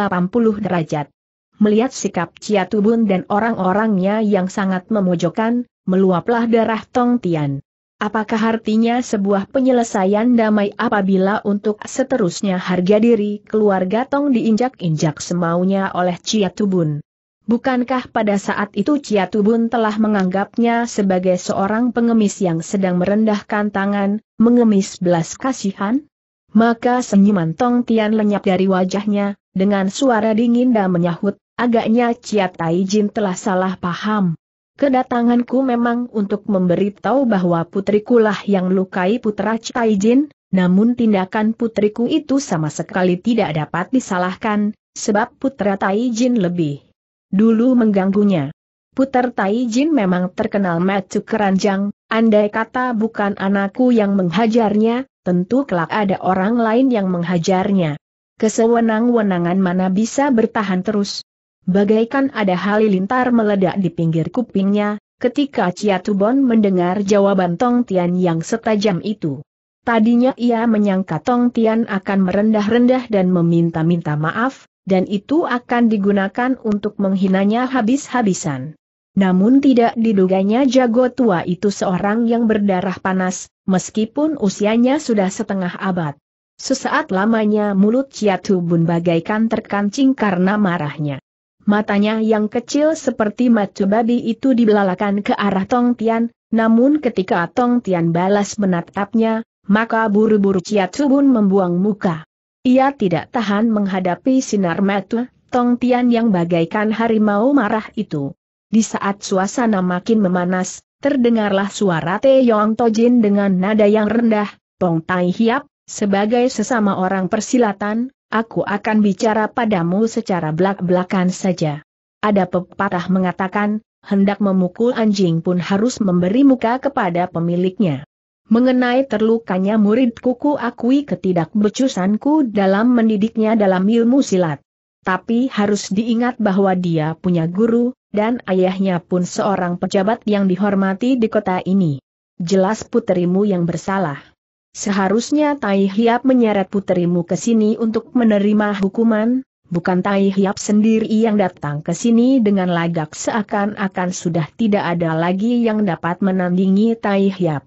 derajat. Melihat sikap Ciatubun dan orang-orangnya yang sangat memojokkan, meluaplah darah Tong Tian. Apakah artinya sebuah penyelesaian damai apabila untuk seterusnya harga diri keluarga Tong diinjak-injak semaunya oleh Cia Tubun? Bukankah pada saat itu Cia Tubun telah menganggapnya sebagai seorang pengemis yang sedang merendahkan tangan, mengemis belas kasihan? Maka senyuman Tong Tian lenyap dari wajahnya, dengan suara dingin dan menyahut, agaknya Cia Taijin telah salah paham. Kedatanganku memang untuk memberitahu bahwa putrikulah yang lukai putra Caijin, namun tindakan putriku itu sama sekali tidak dapat disalahkan, sebab putra Taijin lebih dulu mengganggunya. Puter Taijin memang terkenal macu keranjang, andai kata bukan anakku yang menghajarnya, tentu kelak ada orang lain yang menghajarnya. Kesewenang-wenangan mana bisa bertahan terus, Bagaikan ada halilintar meledak di pinggir kupingnya, ketika Ciatubon mendengar jawaban Tong Tian yang setajam itu. Tadinya ia menyangka Tong Tian akan merendah-rendah dan meminta-minta maaf, dan itu akan digunakan untuk menghinanya habis-habisan. Namun tidak diduganya jago tua itu seorang yang berdarah panas, meskipun usianya sudah setengah abad. Sesaat lamanya mulut Chia bagaikan terkancing karena marahnya. Matanya yang kecil seperti mata babi itu dibelalakan ke arah Tong Tian, namun ketika Tong Tian balas menatapnya, maka buru-buru Chia membuang muka. Ia tidak tahan menghadapi sinar mata Tong Tian yang bagaikan harimau marah itu. Di saat suasana makin memanas, terdengarlah suara Taeyong Tojin dengan nada yang rendah, Tong Tai Hiap, sebagai sesama orang persilatan, aku akan bicara padamu secara belak-belakan saja. Ada pepatah mengatakan, hendak memukul anjing pun harus memberi muka kepada pemiliknya. Mengenai terlukanya muridku ku akui ketidakbecusanku dalam mendidiknya dalam ilmu silat. Tapi harus diingat bahwa dia punya guru, dan ayahnya pun seorang pejabat yang dihormati di kota ini. Jelas puterimu yang bersalah. Seharusnya Tai Hiap menyeret puterimu ke sini untuk menerima hukuman, bukan Tai Hiap sendiri yang datang ke sini dengan lagak seakan-akan sudah tidak ada lagi yang dapat menandingi Tai Hiap.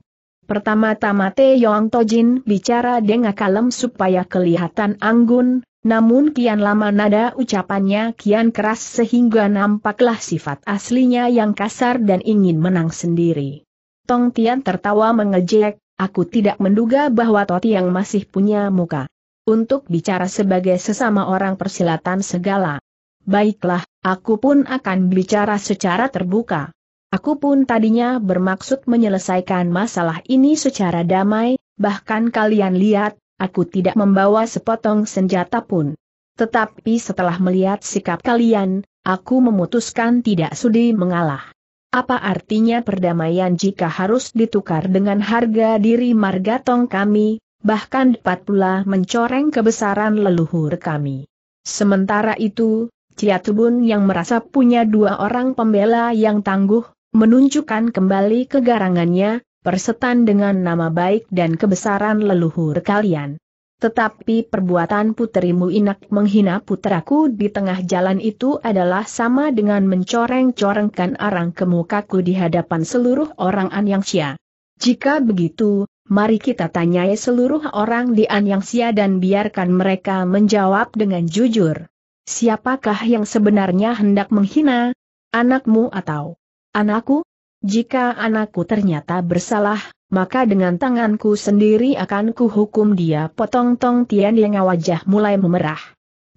Pertama-tama Te Yong Tojin bicara dengan kalem supaya kelihatan anggun, namun kian lama nada ucapannya kian keras sehingga nampaklah sifat aslinya yang kasar dan ingin menang sendiri. Tong Tian tertawa mengejek, Aku tidak menduga bahwa Toti yang masih punya muka. Untuk bicara sebagai sesama orang persilatan segala. Baiklah, aku pun akan bicara secara terbuka. Aku pun tadinya bermaksud menyelesaikan masalah ini secara damai, bahkan kalian lihat, aku tidak membawa sepotong senjata pun. Tetapi setelah melihat sikap kalian, aku memutuskan tidak sudi mengalah. Apa artinya perdamaian jika harus ditukar dengan harga diri marga tong kami, bahkan dapat pula mencoreng kebesaran leluhur kami. Sementara itu, Ciatubun yang merasa punya dua orang pembela yang tangguh, menunjukkan kembali kegarangannya, persetan dengan nama baik dan kebesaran leluhur kalian. Tetapi perbuatan puterimu inak menghina putraku di tengah jalan itu adalah sama dengan mencoreng-corengkan arang kemukaku di hadapan seluruh orang Anyangsia. Jika begitu, mari kita tanyai seluruh orang di Anyangsia dan biarkan mereka menjawab dengan jujur. Siapakah yang sebenarnya hendak menghina? Anakmu atau anakku? Jika anakku ternyata bersalah, maka dengan tanganku sendiri akan kuhukum dia potong tong tian yang wajah mulai memerah.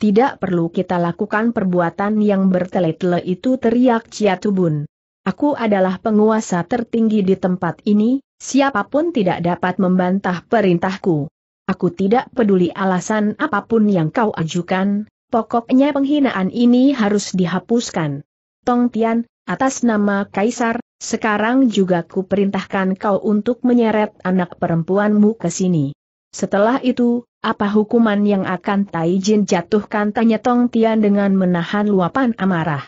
Tidak perlu kita lakukan perbuatan yang bertele-tele itu teriak Cia Tubun. Aku adalah penguasa tertinggi di tempat ini, siapapun tidak dapat membantah perintahku. Aku tidak peduli alasan apapun yang kau ajukan, pokoknya penghinaan ini harus dihapuskan. Tong Tian, atas nama Kaisar, sekarang juga ku perintahkan kau untuk menyeret anak perempuanmu ke sini. Setelah itu, apa hukuman yang akan Tai jatuhkan tanya Tong Tian dengan menahan luapan amarah.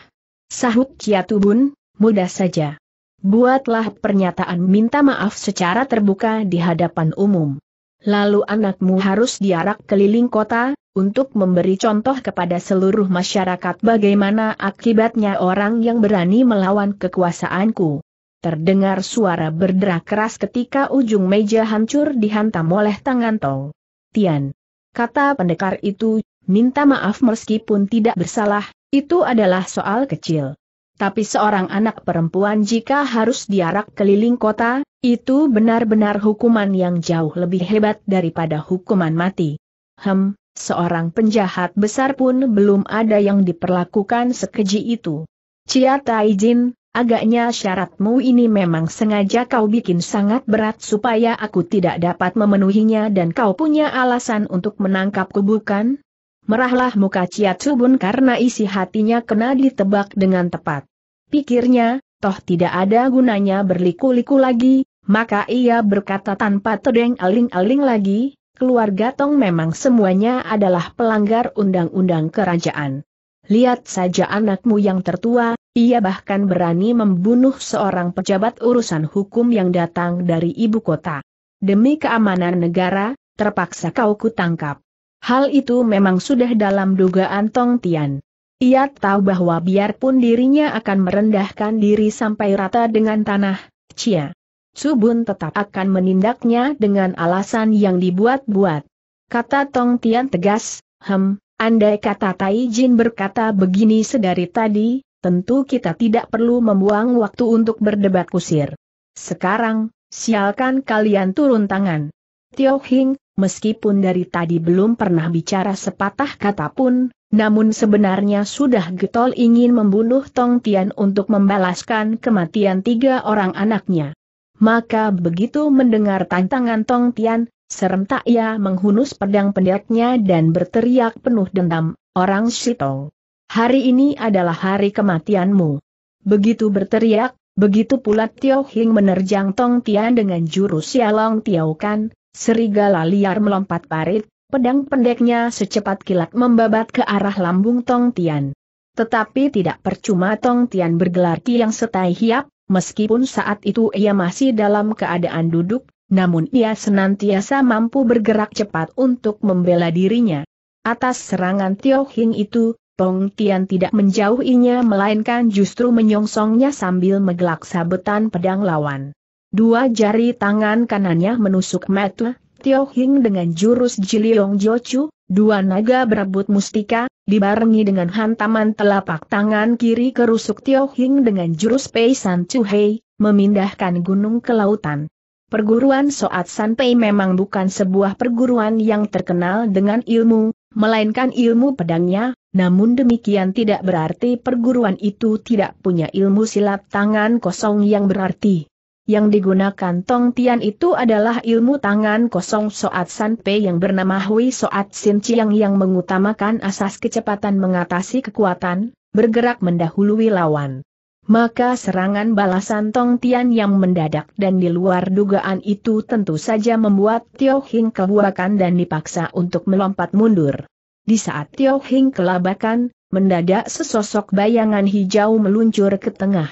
Sahut Ciatubun, mudah saja. Buatlah pernyataan minta maaf secara terbuka di hadapan umum. Lalu anakmu harus diarak keliling kota, untuk memberi contoh kepada seluruh masyarakat bagaimana akibatnya orang yang berani melawan kekuasaanku. Terdengar suara berderak keras ketika ujung meja hancur dihantam oleh tangan Tong. Tian. Kata pendekar itu, minta maaf meskipun tidak bersalah, itu adalah soal kecil. Tapi seorang anak perempuan jika harus diarak keliling kota, itu benar-benar hukuman yang jauh lebih hebat daripada hukuman mati. Hem, seorang penjahat besar pun belum ada yang diperlakukan sekeji itu. Cia Taijin, agaknya syaratmu ini memang sengaja kau bikin sangat berat supaya aku tidak dapat memenuhinya dan kau punya alasan untuk menangkapku bukan? Merahlah muka Cia Tsubun karena isi hatinya kena ditebak dengan tepat. Pikirnya, toh tidak ada gunanya berliku-liku lagi, maka ia berkata tanpa tedeng aling-aling lagi, keluarga Tong memang semuanya adalah pelanggar undang-undang kerajaan. Lihat saja anakmu yang tertua, ia bahkan berani membunuh seorang pejabat urusan hukum yang datang dari ibu kota. Demi keamanan negara, terpaksa kau kutangkap. Hal itu memang sudah dalam dugaan Tong Tian. Ia tahu bahwa biarpun dirinya akan merendahkan diri sampai rata dengan tanah, Cia Subun tetap akan menindaknya dengan alasan yang dibuat-buat. Kata Tong Tian tegas, hem, andai kata Tai Jin berkata begini sedari tadi, tentu kita tidak perlu membuang waktu untuk berdebat kusir. Sekarang, sialkan kalian turun tangan. Tio Hing, meskipun dari tadi belum pernah bicara sepatah kata pun, namun sebenarnya sudah getol ingin membunuh Tong Tian untuk membalaskan kematian tiga orang anaknya. Maka begitu mendengar tantangan Tong Tian, serentak ia menghunus pedang pendeknya dan berteriak penuh dendam, Orang Sitong, hari ini adalah hari kematianmu. Begitu berteriak, begitu pula Tio Hing menerjang Tong Tian dengan jurus Sialong tiao Kan, serigala liar melompat parit, pedang pendeknya secepat kilat membabat ke arah lambung Tong Tian. Tetapi tidak percuma Tong Tian bergelar Tiang Setai Hiap, meskipun saat itu ia masih dalam keadaan duduk, namun ia senantiasa mampu bergerak cepat untuk membela dirinya. Atas serangan Tio Hing itu, Tong Tian tidak menjauhinya melainkan justru menyongsongnya sambil menggelak sabetan pedang lawan. Dua jari tangan kanannya menusuk metu, Tio Hing dengan jurus Jiliong Jochu, Dua naga berebut mustika, dibarengi dengan hantaman telapak tangan kiri kerusuk Tio Hing dengan jurus Pei San Chu Hei, memindahkan gunung ke lautan. Perguruan Soat San Pei memang bukan sebuah perguruan yang terkenal dengan ilmu, melainkan ilmu pedangnya, namun demikian tidak berarti perguruan itu tidak punya ilmu silat tangan kosong yang berarti. Yang digunakan Tong Tian itu adalah ilmu tangan kosong Soat San Pei yang bernama Hui Soat Sin Chiang yang mengutamakan asas kecepatan mengatasi kekuatan, bergerak mendahului lawan. Maka serangan balasan Tong Tian yang mendadak dan di luar dugaan itu tentu saja membuat Tio Hing kebuakan dan dipaksa untuk melompat mundur. Di saat Tio Hing kelabakan, mendadak sesosok bayangan hijau meluncur ke tengah.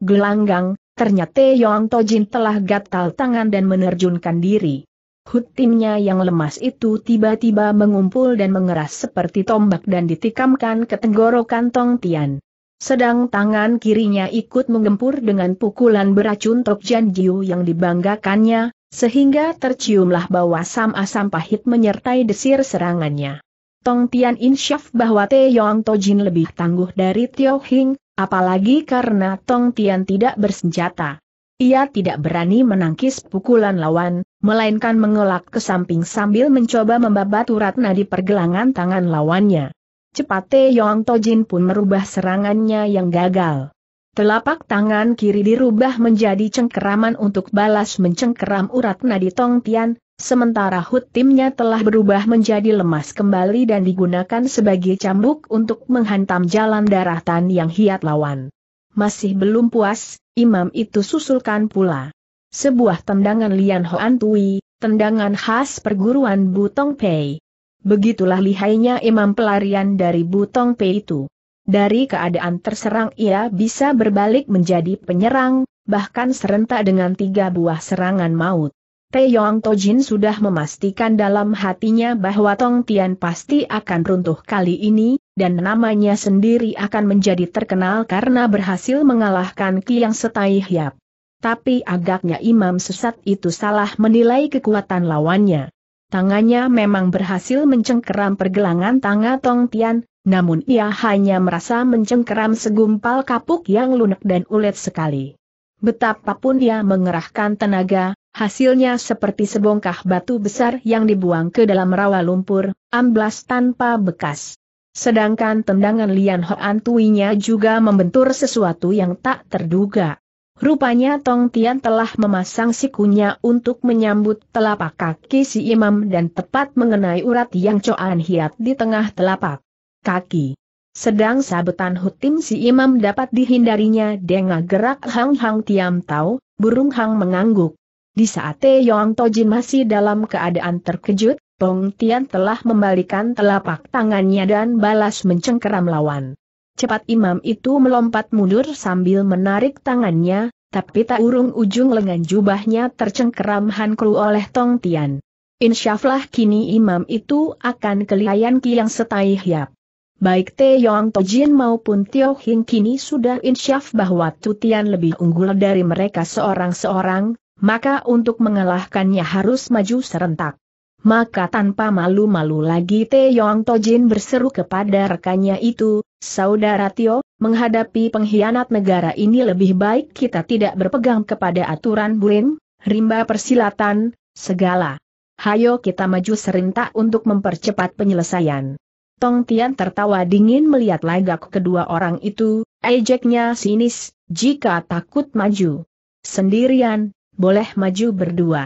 Gelanggang, Ternyata Yong Tojin telah gatal tangan dan menerjunkan diri. Hutinnya yang lemas itu tiba-tiba mengumpul dan mengeras seperti tombak dan ditikamkan ke tenggorokan Tong Tian. Sedang tangan kirinya ikut menggempur dengan pukulan beracun Tok Jan Jiu yang dibanggakannya, sehingga terciumlah bau asam-asam pahit menyertai desir serangannya. Tong Tian insyaf bahwa Tae Yong Tojin lebih tangguh dari Tio Hing, Apalagi karena Tong Tian tidak bersenjata. Ia tidak berani menangkis pukulan lawan, melainkan mengelak ke samping sambil mencoba membabat urat nadi pergelangan tangan lawannya. Cepat Te Yong Tojin pun merubah serangannya yang gagal. Telapak tangan kiri dirubah menjadi cengkeraman untuk balas mencengkeram urat nadi Tong Tian, sementara hut timnya telah berubah menjadi lemas kembali dan digunakan sebagai cambuk untuk menghantam jalan darah tan yang hiat lawan. Masih belum puas, imam itu susulkan pula. Sebuah tendangan Lian Hoan Tui, tendangan khas perguruan Butong Pei. Begitulah lihainya imam pelarian dari Butong Pei itu. Dari keadaan terserang ia bisa berbalik menjadi penyerang, bahkan serentak dengan tiga buah serangan maut. Yong Tojin sudah memastikan dalam hatinya bahwa Tong Tian pasti akan runtuh kali ini, dan namanya sendiri akan menjadi terkenal karena berhasil mengalahkan Kiang Setai Hiap. Tapi agaknya imam sesat itu salah menilai kekuatan lawannya. Tangannya memang berhasil mencengkeram pergelangan tangan Tong Tian, namun ia hanya merasa mencengkeram segumpal kapuk yang lunak dan ulet sekali. Betapapun ia mengerahkan tenaga, Hasilnya seperti sebongkah batu besar yang dibuang ke dalam rawa lumpur, amblas tanpa bekas. Sedangkan tendangan Lian Hoan Tuinya juga membentur sesuatu yang tak terduga. Rupanya Tong Tian telah memasang sikunya untuk menyambut telapak kaki si imam dan tepat mengenai urat yang Coan Hiat di tengah telapak kaki. Sedang sabetan hutim si imam dapat dihindarinya dengan gerak Hang Hang Tiam Tau, burung Hang mengangguk. Di saat Te Yong Tojin masih dalam keadaan terkejut, Pong Tian telah membalikan telapak tangannya dan balas mencengkeram lawan. Cepat imam itu melompat mundur sambil menarik tangannya, tapi tak urung ujung lengan jubahnya tercengkeram hankru oleh Tong Tian. Insyaflah kini imam itu akan kelihayan kiang setai hiap. Baik Te Yong Tojin maupun Tio Hing kini sudah insyaf bahwa Tutian lebih unggul dari mereka seorang-seorang, maka untuk mengalahkannya harus maju serentak. Maka tanpa malu-malu lagi Yong Tojin berseru kepada rekannya itu, Saudara Tio, menghadapi pengkhianat negara ini lebih baik kita tidak berpegang kepada aturan bulim, rimba persilatan, segala. Hayo kita maju serentak untuk mempercepat penyelesaian. Tong Tian tertawa dingin melihat lagak kedua orang itu, ejeknya sinis, jika takut maju. Sendirian, boleh maju berdua.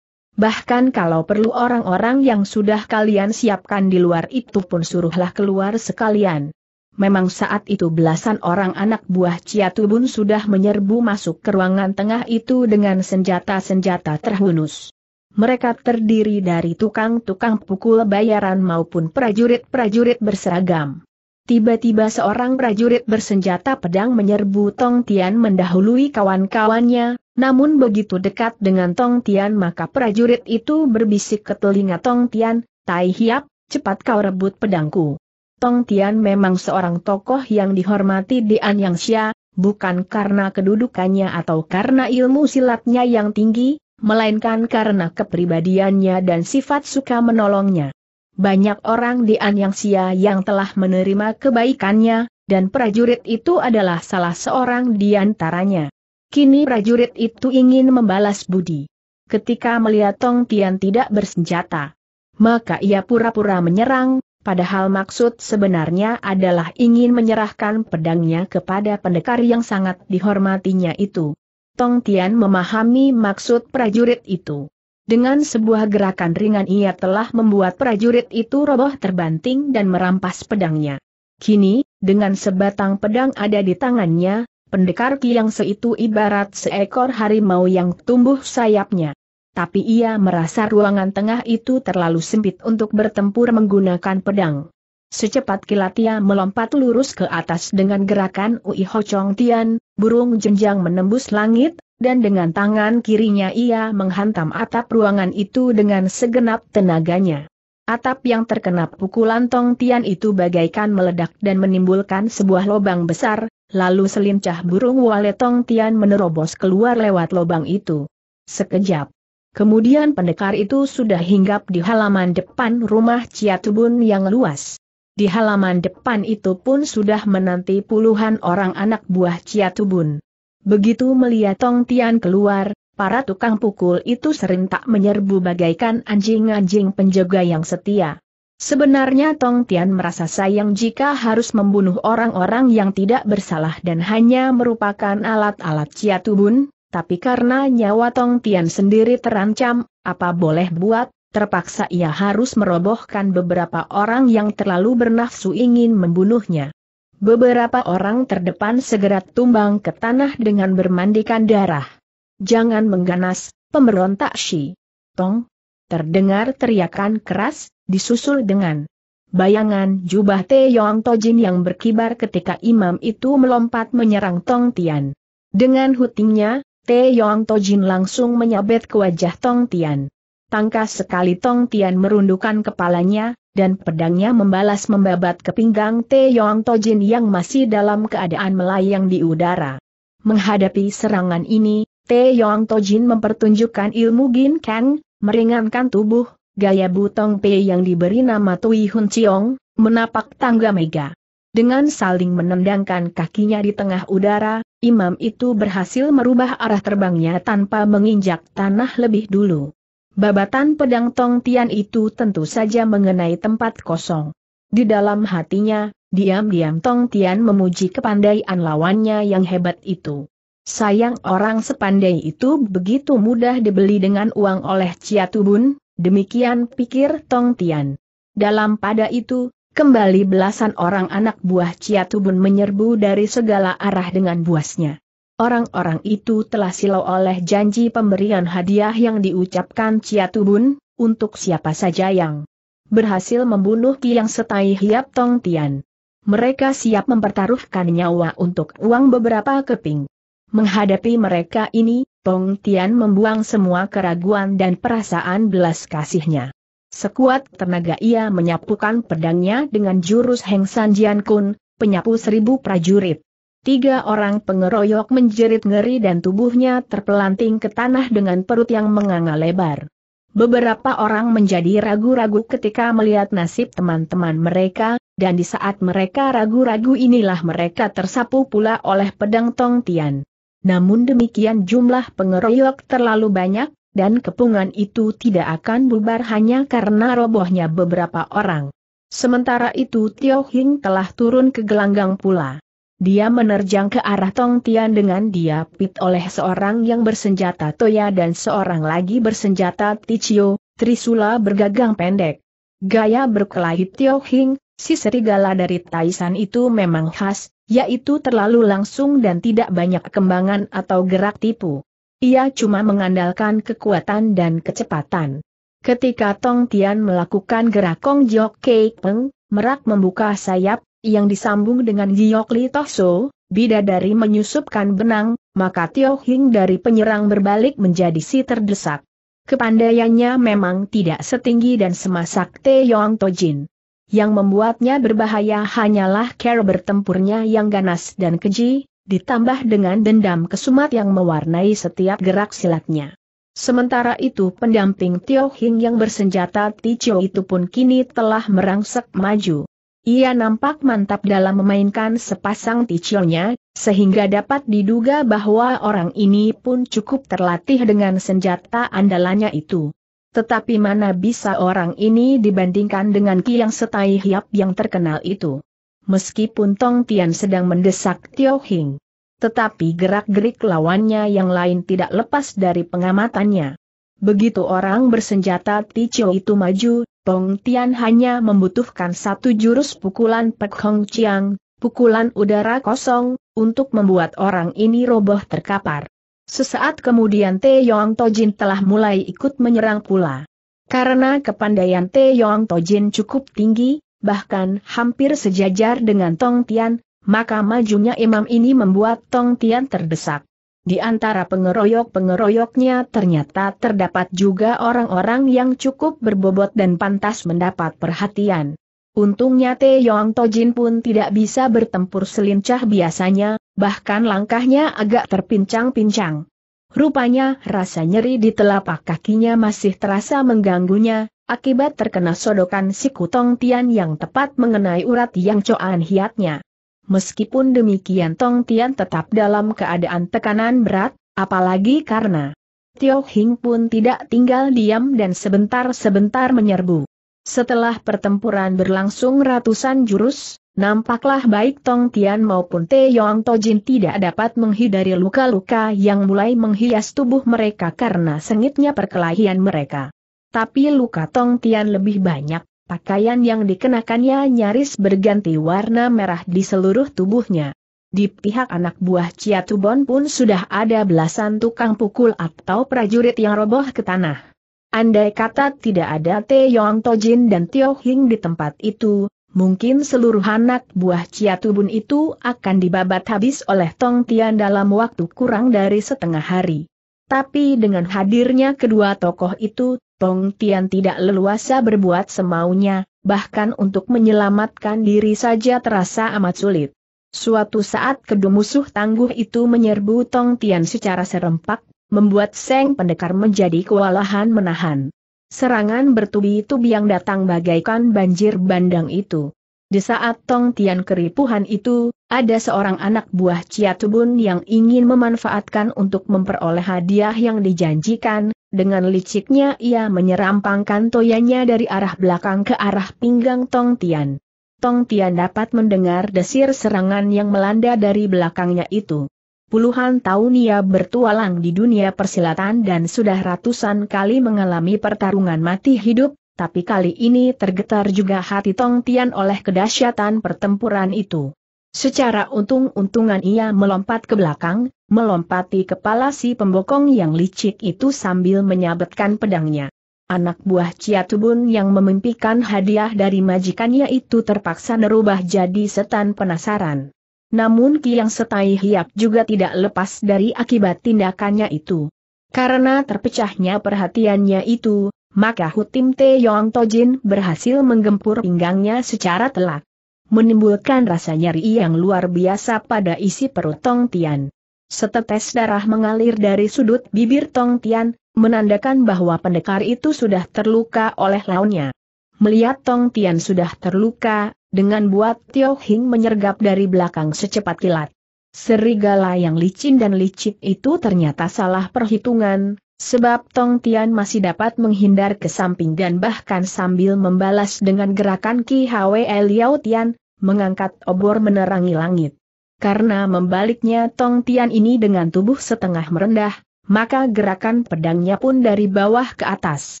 Bahkan kalau perlu orang-orang yang sudah kalian siapkan di luar itu pun suruhlah keluar sekalian. Memang saat itu belasan orang anak buah Ciatubun sudah menyerbu masuk ke ruangan tengah itu dengan senjata-senjata terhunus. Mereka terdiri dari tukang-tukang pukul bayaran maupun prajurit-prajurit berseragam. Tiba-tiba seorang prajurit bersenjata pedang menyerbu Tong Tian mendahului kawan-kawannya, namun begitu dekat dengan Tong Tian maka prajurit itu berbisik ke telinga Tong Tian, Tai Hiap, cepat kau rebut pedangku. Tong Tian memang seorang tokoh yang dihormati di Anyangsha, bukan karena kedudukannya atau karena ilmu silatnya yang tinggi, melainkan karena kepribadiannya dan sifat suka menolongnya. Banyak orang di Anyangsha yang telah menerima kebaikannya, dan prajurit itu adalah salah seorang di antaranya. Kini prajurit itu ingin membalas budi. Ketika melihat Tong Tian tidak bersenjata, maka ia pura-pura menyerang, padahal maksud sebenarnya adalah ingin menyerahkan pedangnya kepada pendekar yang sangat dihormatinya itu. Tong Tian memahami maksud prajurit itu. Dengan sebuah gerakan ringan ia telah membuat prajurit itu roboh terbanting dan merampas pedangnya. Kini, dengan sebatang pedang ada di tangannya, Pendekar Kiang seitu ibarat seekor harimau yang tumbuh sayapnya. Tapi ia merasa ruangan tengah itu terlalu sempit untuk bertempur menggunakan pedang. Secepat kilat ia melompat lurus ke atas dengan gerakan Ui Ho Chong Tian, burung jenjang menembus langit, dan dengan tangan kirinya ia menghantam atap ruangan itu dengan segenap tenaganya. Atap yang terkena pukulan Tong Tian itu bagaikan meledak dan menimbulkan sebuah lubang besar, lalu selincah burung waletong Tian menerobos keluar lewat lubang itu. Sekejap. Kemudian pendekar itu sudah hinggap di halaman depan rumah Ciatubun yang luas. Di halaman depan itu pun sudah menanti puluhan orang anak buah Ciatubun. Begitu melihat Tong Tian keluar, para tukang pukul itu serentak menyerbu bagaikan anjing-anjing penjaga yang setia. Sebenarnya Tong Tian merasa sayang jika harus membunuh orang-orang yang tidak bersalah dan hanya merupakan alat-alat cia tubun, tapi karena nyawa Tong Tian sendiri terancam, apa boleh buat, terpaksa ia harus merobohkan beberapa orang yang terlalu bernafsu ingin membunuhnya. Beberapa orang terdepan segera tumbang ke tanah dengan bermandikan darah. Jangan mengganas, pemberontak Shi. Tong. Terdengar teriakan keras, disusul dengan bayangan jubah Te Yong Tojin yang berkibar ketika imam itu melompat menyerang Tong Tian. Dengan hutingnya, Te Yong Tojin langsung menyabet ke wajah Tong Tian. Tangkas sekali Tong Tian merundukkan kepalanya, dan pedangnya membalas membabat ke pinggang Te Yong Tojin yang masih dalam keadaan melayang di udara. Menghadapi serangan ini, Te Yong Tojin mempertunjukkan ilmu Gin Kang, meringankan tubuh, gaya Butong Pei yang diberi nama Tui Hun Chiong, menapak tangga mega. Dengan saling menendangkan kakinya di tengah udara, imam itu berhasil merubah arah terbangnya tanpa menginjak tanah lebih dulu. Babatan pedang Tong Tian itu tentu saja mengenai tempat kosong. Di dalam hatinya, diam-diam Tong Tian memuji kepandaian lawannya yang hebat itu. Sayang orang sepandai itu begitu mudah dibeli dengan uang oleh Ciatubun? Tubun, Demikian pikir Tong Tian. Dalam pada itu, kembali belasan orang anak buah Ciatubun menyerbu dari segala arah dengan buasnya. Orang-orang itu telah silau oleh janji pemberian hadiah yang diucapkan Ciatubun untuk siapa saja yang berhasil membunuh Kiang Setai Hiap Tong Tian. Mereka siap mempertaruhkan nyawa untuk uang beberapa keping. Menghadapi mereka ini, Tong Tian membuang semua keraguan dan perasaan belas kasihnya. Sekuat tenaga ia menyapukan pedangnya dengan jurus Heng San Jian Kun, penyapu seribu prajurit. Tiga orang pengeroyok menjerit ngeri dan tubuhnya terpelanting ke tanah dengan perut yang menganga lebar. Beberapa orang menjadi ragu-ragu ketika melihat nasib teman-teman mereka, dan di saat mereka ragu-ragu inilah mereka tersapu pula oleh pedang Tong Tian. Namun demikian jumlah pengeroyok terlalu banyak, dan kepungan itu tidak akan bubar hanya karena robohnya beberapa orang. Sementara itu Tio Hing telah turun ke gelanggang pula. Dia menerjang ke arah Tong Tian dengan diapit oleh seorang yang bersenjata Toya dan seorang lagi bersenjata Ticio Trisula bergagang pendek. Gaya berkelahi Tio Hing, si serigala dari Taisan itu memang khas, yaitu terlalu langsung dan tidak banyak kembangan atau gerak tipu. Ia cuma mengandalkan kekuatan dan kecepatan. Ketika Tong Tian melakukan gerak Kong Jok Kei Peng, merak membuka sayap, yang disambung dengan Giok Li So, bidadari menyusupkan benang, maka Tio Hing dari penyerang berbalik menjadi si terdesak. Kepandaiannya memang tidak setinggi dan semasak Te To Tojin. Yang membuatnya berbahaya hanyalah cara bertempurnya yang ganas dan keji, ditambah dengan dendam kesumat yang mewarnai setiap gerak silatnya. Sementara itu pendamping Tio Hing yang bersenjata Ticho itu pun kini telah merangsek maju. Ia nampak mantap dalam memainkan sepasang ticio-nya, sehingga dapat diduga bahwa orang ini pun cukup terlatih dengan senjata andalannya itu. Tetapi mana bisa orang ini dibandingkan dengan Ki Yang Setai Hiap yang terkenal itu. Meskipun Tong Tian sedang mendesak Tio Hing. Tetapi gerak-gerik lawannya yang lain tidak lepas dari pengamatannya. Begitu orang bersenjata Tio itu maju, Tong Tian hanya membutuhkan satu jurus pukulan Pek Hong Chiang, pukulan udara kosong, untuk membuat orang ini roboh terkapar. Sesaat kemudian Te Yong Tojin telah mulai ikut menyerang pula. Karena kepandaian Te Yong Tojin cukup tinggi, bahkan hampir sejajar dengan Tong Tian, maka majunya imam ini membuat Tong Tian terdesak. Di antara pengeroyok-pengeroyoknya ternyata terdapat juga orang-orang yang cukup berbobot dan pantas mendapat perhatian. Untungnya Te Yong Tojin pun tidak bisa bertempur selincah biasanya, bahkan langkahnya agak terpincang-pincang. Rupanya rasa nyeri di telapak kakinya masih terasa mengganggunya, akibat terkena sodokan si Kutong Tian yang tepat mengenai urat yang coan hiatnya. Meskipun demikian Tong Tian tetap dalam keadaan tekanan berat, apalagi karena Tio Hing pun tidak tinggal diam dan sebentar-sebentar menyerbu. Setelah pertempuran berlangsung ratusan jurus, Nampaklah baik Tong Tian maupun Te Yong Tojin tidak dapat menghindari luka-luka yang mulai menghias tubuh mereka karena sengitnya perkelahian mereka. Tapi luka Tong Tian lebih banyak, pakaian yang dikenakannya nyaris berganti warna merah di seluruh tubuhnya. Di pihak anak buah Chia Tubon pun sudah ada belasan tukang pukul atau prajurit yang roboh ke tanah. Andai kata tidak ada Te Yong Tojin dan Tio Hing di tempat itu, mungkin seluruh anak buah Ciatubun itu akan dibabat habis oleh Tong Tian dalam waktu kurang dari setengah hari. Tapi dengan hadirnya kedua tokoh itu, Tong Tian tidak leluasa berbuat semaunya, bahkan untuk menyelamatkan diri saja terasa amat sulit. Suatu saat kedua musuh tangguh itu menyerbu Tong Tian secara serempak, membuat Seng Pendekar menjadi kewalahan menahan. Serangan bertubi-tubi yang datang bagaikan banjir bandang itu. Di saat Tong Tian keripuhan itu, ada seorang anak buah Ciatubun yang ingin memanfaatkan untuk memperoleh hadiah yang dijanjikan, dengan liciknya ia menyerampangkan toyanya dari arah belakang ke arah pinggang Tong Tian. Tong Tian dapat mendengar desir serangan yang melanda dari belakangnya itu. Puluhan tahun ia bertualang di dunia persilatan dan sudah ratusan kali mengalami pertarungan mati hidup, tapi kali ini tergetar juga hati Tong Tian oleh kedahsyatan pertempuran itu. Secara untung-untungan ia melompat ke belakang, melompati kepala si pembokong yang licik itu sambil menyabetkan pedangnya. Anak buah Ciatubun yang memimpikan hadiah dari majikannya itu terpaksa nerubah jadi setan penasaran namun Kiang Setai Hiap juga tidak lepas dari akibat tindakannya itu. Karena terpecahnya perhatiannya itu, maka Hutim Te Yong Tojin berhasil menggempur pinggangnya secara telak. Menimbulkan rasa nyeri yang luar biasa pada isi perut Tong Tian. Setetes darah mengalir dari sudut bibir Tong Tian, menandakan bahwa pendekar itu sudah terluka oleh launnya. Melihat Tong Tian sudah terluka, dengan buat Tio Hing menyergap dari belakang secepat kilat. Serigala yang licin dan licik itu ternyata salah perhitungan, sebab Tong Tian masih dapat menghindar ke samping dan bahkan sambil membalas dengan gerakan Ki Hwe Liao Tian, mengangkat obor menerangi langit. Karena membaliknya Tong Tian ini dengan tubuh setengah merendah, maka gerakan pedangnya pun dari bawah ke atas.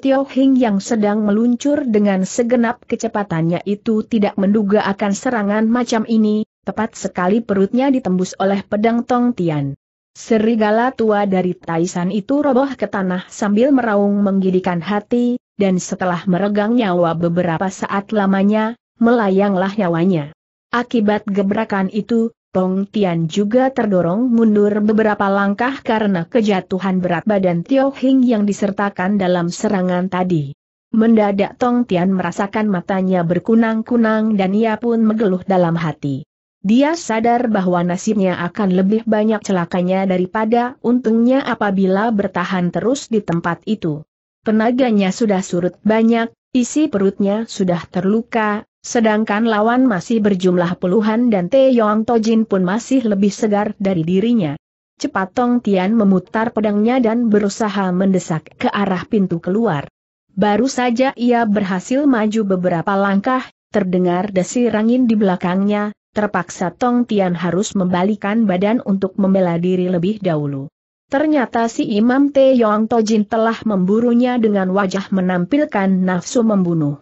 Tio Hing yang sedang meluncur dengan segenap kecepatannya itu tidak menduga akan serangan macam ini, tepat sekali perutnya ditembus oleh pedang Tong Tian. Serigala tua dari Taisan itu roboh ke tanah sambil meraung menggidikan hati, dan setelah meregang nyawa beberapa saat lamanya, melayanglah nyawanya. Akibat gebrakan itu, Tong Tian juga terdorong mundur beberapa langkah karena kejatuhan berat badan Tio Hing yang disertakan dalam serangan tadi. Mendadak Tong Tian merasakan matanya berkunang-kunang dan ia pun menggeluh dalam hati. Dia sadar bahwa nasibnya akan lebih banyak celakanya daripada untungnya apabila bertahan terus di tempat itu. Tenaganya sudah surut banyak, isi perutnya sudah terluka, Sedangkan lawan masih berjumlah puluhan dan Te Yong Tojin pun masih lebih segar dari dirinya. Cepat Tong Tian memutar pedangnya dan berusaha mendesak ke arah pintu keluar. Baru saja ia berhasil maju beberapa langkah, terdengar desir angin di belakangnya, terpaksa Tong Tian harus membalikan badan untuk membela diri lebih dahulu. Ternyata si Imam Te Yong Tojin telah memburunya dengan wajah menampilkan nafsu membunuh.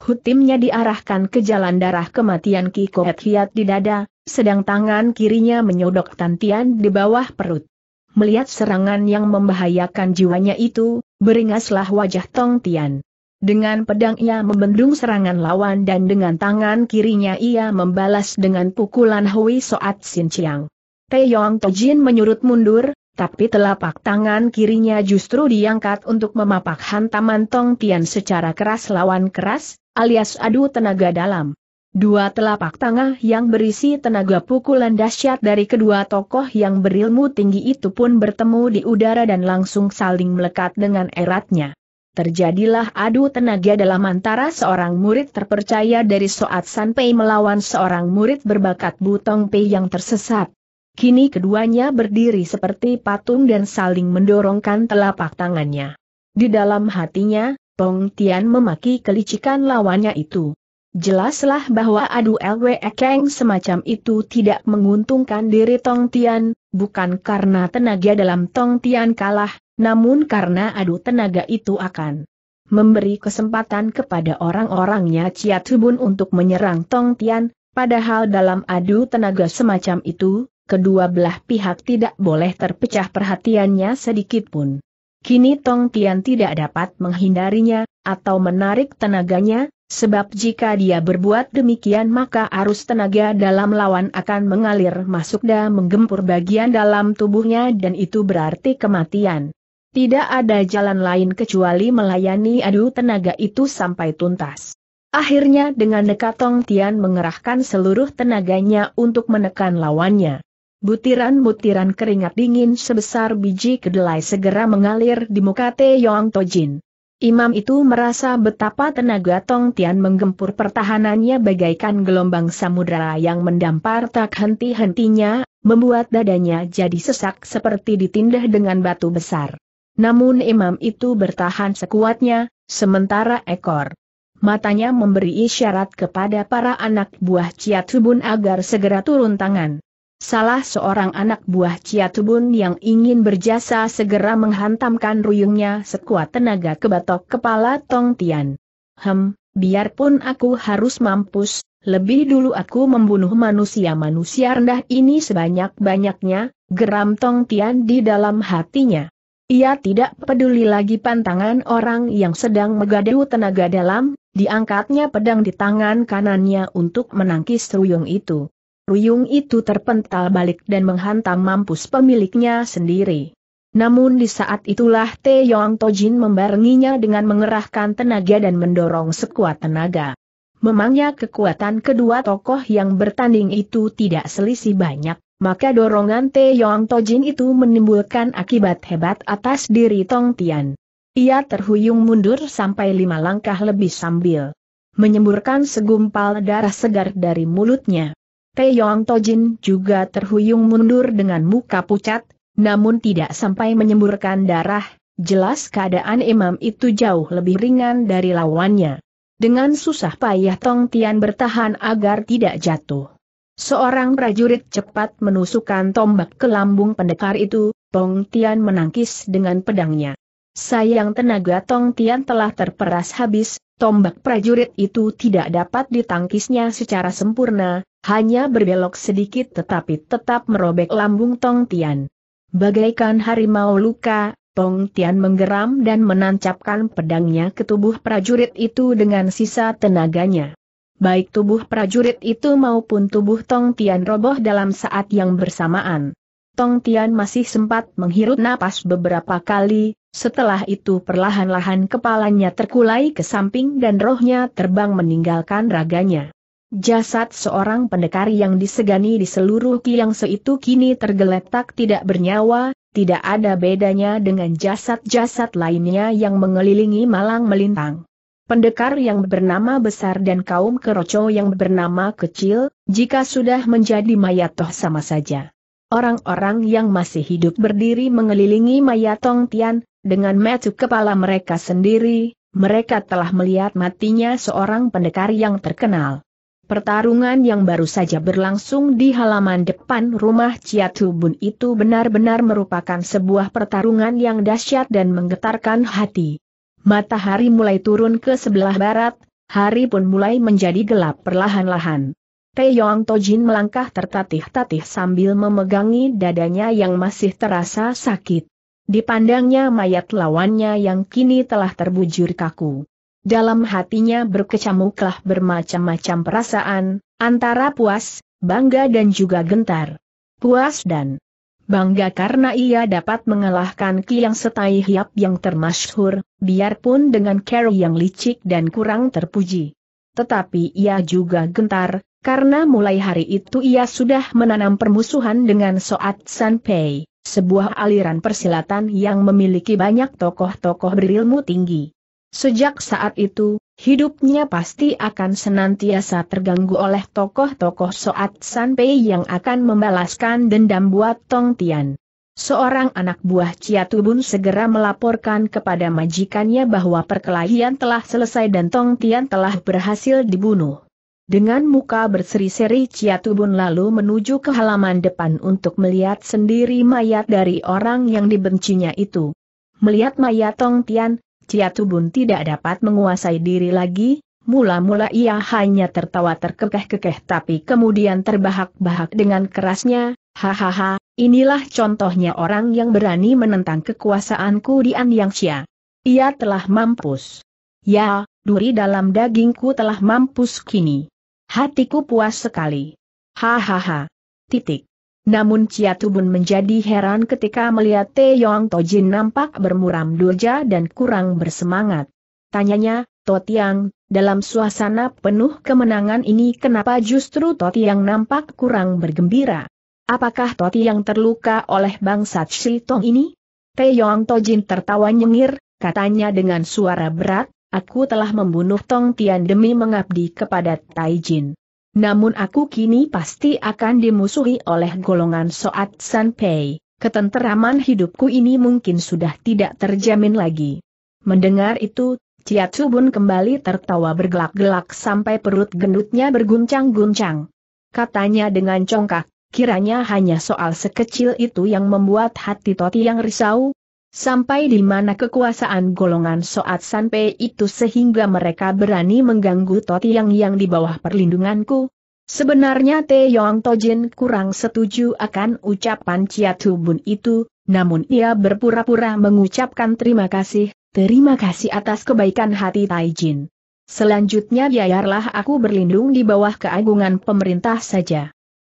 Hutimnya diarahkan ke jalan darah kematian Ki Koet Hiat di dada, sedang tangan kirinya menyodok tantian di bawah perut. Melihat serangan yang membahayakan jiwanya itu, beringaslah wajah Tong Tian. Dengan pedang ia membendung serangan lawan dan dengan tangan kirinya ia membalas dengan pukulan Hui Soat Sin Chiang. Taeyong Tojin menyurut mundur, tapi telapak tangan kirinya justru diangkat untuk memapak hantaman Tong Tian secara keras lawan keras, alias adu tenaga dalam. Dua telapak tangan yang berisi tenaga pukulan dahsyat dari kedua tokoh yang berilmu tinggi itu pun bertemu di udara dan langsung saling melekat dengan eratnya. Terjadilah adu tenaga dalam antara seorang murid terpercaya dari Soat Sanpei melawan seorang murid berbakat Butong Pei yang tersesat. Kini keduanya berdiri seperti patung dan saling mendorongkan telapak tangannya. Di dalam hatinya, Tong Tian memaki kelicikan lawannya itu. Jelaslah bahwa adu LWE Ekeng semacam itu tidak menguntungkan diri Tong Tian, bukan karena tenaga dalam Tong Tian kalah, namun karena adu tenaga itu akan memberi kesempatan kepada orang-orangnya Chia Tubun untuk menyerang Tong Tian, padahal dalam adu tenaga semacam itu, kedua belah pihak tidak boleh terpecah perhatiannya sedikitpun. Kini Tong Tian tidak dapat menghindarinya, atau menarik tenaganya, sebab jika dia berbuat demikian maka arus tenaga dalam lawan akan mengalir masuk dan menggempur bagian dalam tubuhnya dan itu berarti kematian. Tidak ada jalan lain kecuali melayani adu tenaga itu sampai tuntas. Akhirnya dengan dekat Tong Tian mengerahkan seluruh tenaganya untuk menekan lawannya. Butiran-butiran keringat dingin sebesar biji kedelai segera mengalir di muka Taeyong Tojin. Imam itu merasa betapa tenaga Tong Tian menggempur pertahanannya bagaikan gelombang samudera yang mendampar tak henti-hentinya, membuat dadanya jadi sesak seperti ditindah dengan batu besar. Namun imam itu bertahan sekuatnya, sementara ekor matanya memberi isyarat kepada para anak buah Ciatubun agar segera turun tangan. Salah seorang anak buah Ciatubun yang ingin berjasa segera menghantamkan ruyungnya sekuat tenaga ke batok kepala Tong Tian. Hem, biarpun aku harus mampus, lebih dulu aku membunuh manusia-manusia rendah ini sebanyak-banyaknya, geram Tong Tian di dalam hatinya. Ia tidak peduli lagi pantangan orang yang sedang megadu tenaga dalam, diangkatnya pedang di tangan kanannya untuk menangkis ruyung itu. Ruyung itu terpental balik dan menghantam mampus pemiliknya sendiri. Namun di saat itulah Te Yong Tojin membaringinya dengan mengerahkan tenaga dan mendorong sekuat tenaga. Memangnya kekuatan kedua tokoh yang bertanding itu tidak selisih banyak, maka dorongan Te Yong Tojin itu menimbulkan akibat hebat atas diri Tong Tian. Ia terhuyung mundur sampai lima langkah lebih sambil menyemburkan segumpal darah segar dari mulutnya. Peyong Tojin juga terhuyung mundur dengan muka pucat, namun tidak sampai menyemburkan darah, jelas keadaan imam itu jauh lebih ringan dari lawannya. Dengan susah payah Tong Tian bertahan agar tidak jatuh. Seorang prajurit cepat menusukkan tombak ke lambung pendekar itu, Tong Tian menangkis dengan pedangnya. Sayang tenaga Tong Tian telah terperas habis, tombak prajurit itu tidak dapat ditangkisnya secara sempurna, hanya berbelok sedikit tetapi tetap merobek lambung Tong Tian. Bagaikan harimau luka, Tong Tian menggeram dan menancapkan pedangnya ke tubuh prajurit itu dengan sisa tenaganya. Baik tubuh prajurit itu maupun tubuh Tong Tian roboh dalam saat yang bersamaan. Tong Tian masih sempat menghirup napas beberapa kali, setelah itu perlahan-lahan kepalanya terkulai ke samping dan rohnya terbang meninggalkan raganya. Jasad seorang pendekar yang disegani di seluruh Kiangse itu kini tergeletak tidak bernyawa, tidak ada bedanya dengan jasad-jasad lainnya yang mengelilingi malang melintang. Pendekar yang bernama besar dan kaum keroco yang bernama kecil, jika sudah menjadi mayat toh sama saja. Orang-orang yang masih hidup berdiri mengelilingi mayat Tong Tian, dengan metu kepala mereka sendiri, mereka telah melihat matinya seorang pendekar yang terkenal. Pertarungan yang baru saja berlangsung di halaman depan rumah Ciatu Bun itu benar-benar merupakan sebuah pertarungan yang dahsyat dan menggetarkan hati. Matahari mulai turun ke sebelah barat, hari pun mulai menjadi gelap perlahan-lahan. Taeyong Tojin melangkah tertatih-tatih sambil memegangi dadanya yang masih terasa sakit. Dipandangnya mayat lawannya yang kini telah terbujur kaku. Dalam hatinya berkecamuklah bermacam-macam perasaan, antara puas, bangga dan juga gentar. Puas dan bangga karena ia dapat mengalahkan Kiang Setai Hiap yang termasyhur, biarpun dengan Carol yang licik dan kurang terpuji. Tetapi ia juga gentar, karena mulai hari itu ia sudah menanam permusuhan dengan Soat Sanpei, sebuah aliran persilatan yang memiliki banyak tokoh-tokoh berilmu tinggi. Sejak saat itu, hidupnya pasti akan senantiasa terganggu oleh tokoh-tokoh Soat Sanpei yang akan membalaskan dendam buat Tong Tian. Seorang anak buah Ciatubun segera melaporkan kepada majikannya bahwa perkelahian telah selesai dan Tong Tian telah berhasil dibunuh. Dengan muka berseri-seri Ciatubun lalu menuju ke halaman depan untuk melihat sendiri mayat dari orang yang dibencinya itu. Melihat mayat Tong Tian, Cia Tubun tidak dapat menguasai diri lagi, mula-mula ia hanya tertawa terkekeh-kekeh tapi kemudian terbahak-bahak dengan kerasnya, hahaha, inilah contohnya orang yang berani menentang kekuasaanku di An Yang Xia. Ia telah mampus. Ya, duri dalam dagingku telah mampus kini. Hatiku puas sekali. Hahaha. Titik. Namun Chia Tubun menjadi heran ketika melihat Te Yong Tojin nampak bermuram durja dan kurang bersemangat. Tanyanya, Totiang, dalam suasana penuh kemenangan ini kenapa justru Totiang nampak kurang bergembira? Apakah Totiang terluka oleh bangsa Tong ini? Te Yong Tojin tertawa nyengir, katanya dengan suara berat, aku telah membunuh Tong Tian demi mengabdi kepada Taijin. Namun aku kini pasti akan dimusuhi oleh golongan Soat Sanpei. Ketenteraman hidupku ini mungkin sudah tidak terjamin lagi. Mendengar itu, Cia Chubun kembali tertawa bergelak-gelak sampai perut gendutnya berguncang-guncang. Katanya dengan congkak, kiranya hanya soal sekecil itu yang membuat hati Toti yang risau, Sampai di mana kekuasaan golongan Soat Sanpei itu sehingga mereka berani mengganggu toti yang di bawah perlindunganku? Sebenarnya Te Yong Tojin kurang setuju akan ucapan Ciatu Bun itu, namun ia berpura-pura mengucapkan terima kasih, terima kasih atas kebaikan hati Taijin. Selanjutnya biarlah aku berlindung di bawah keagungan pemerintah saja.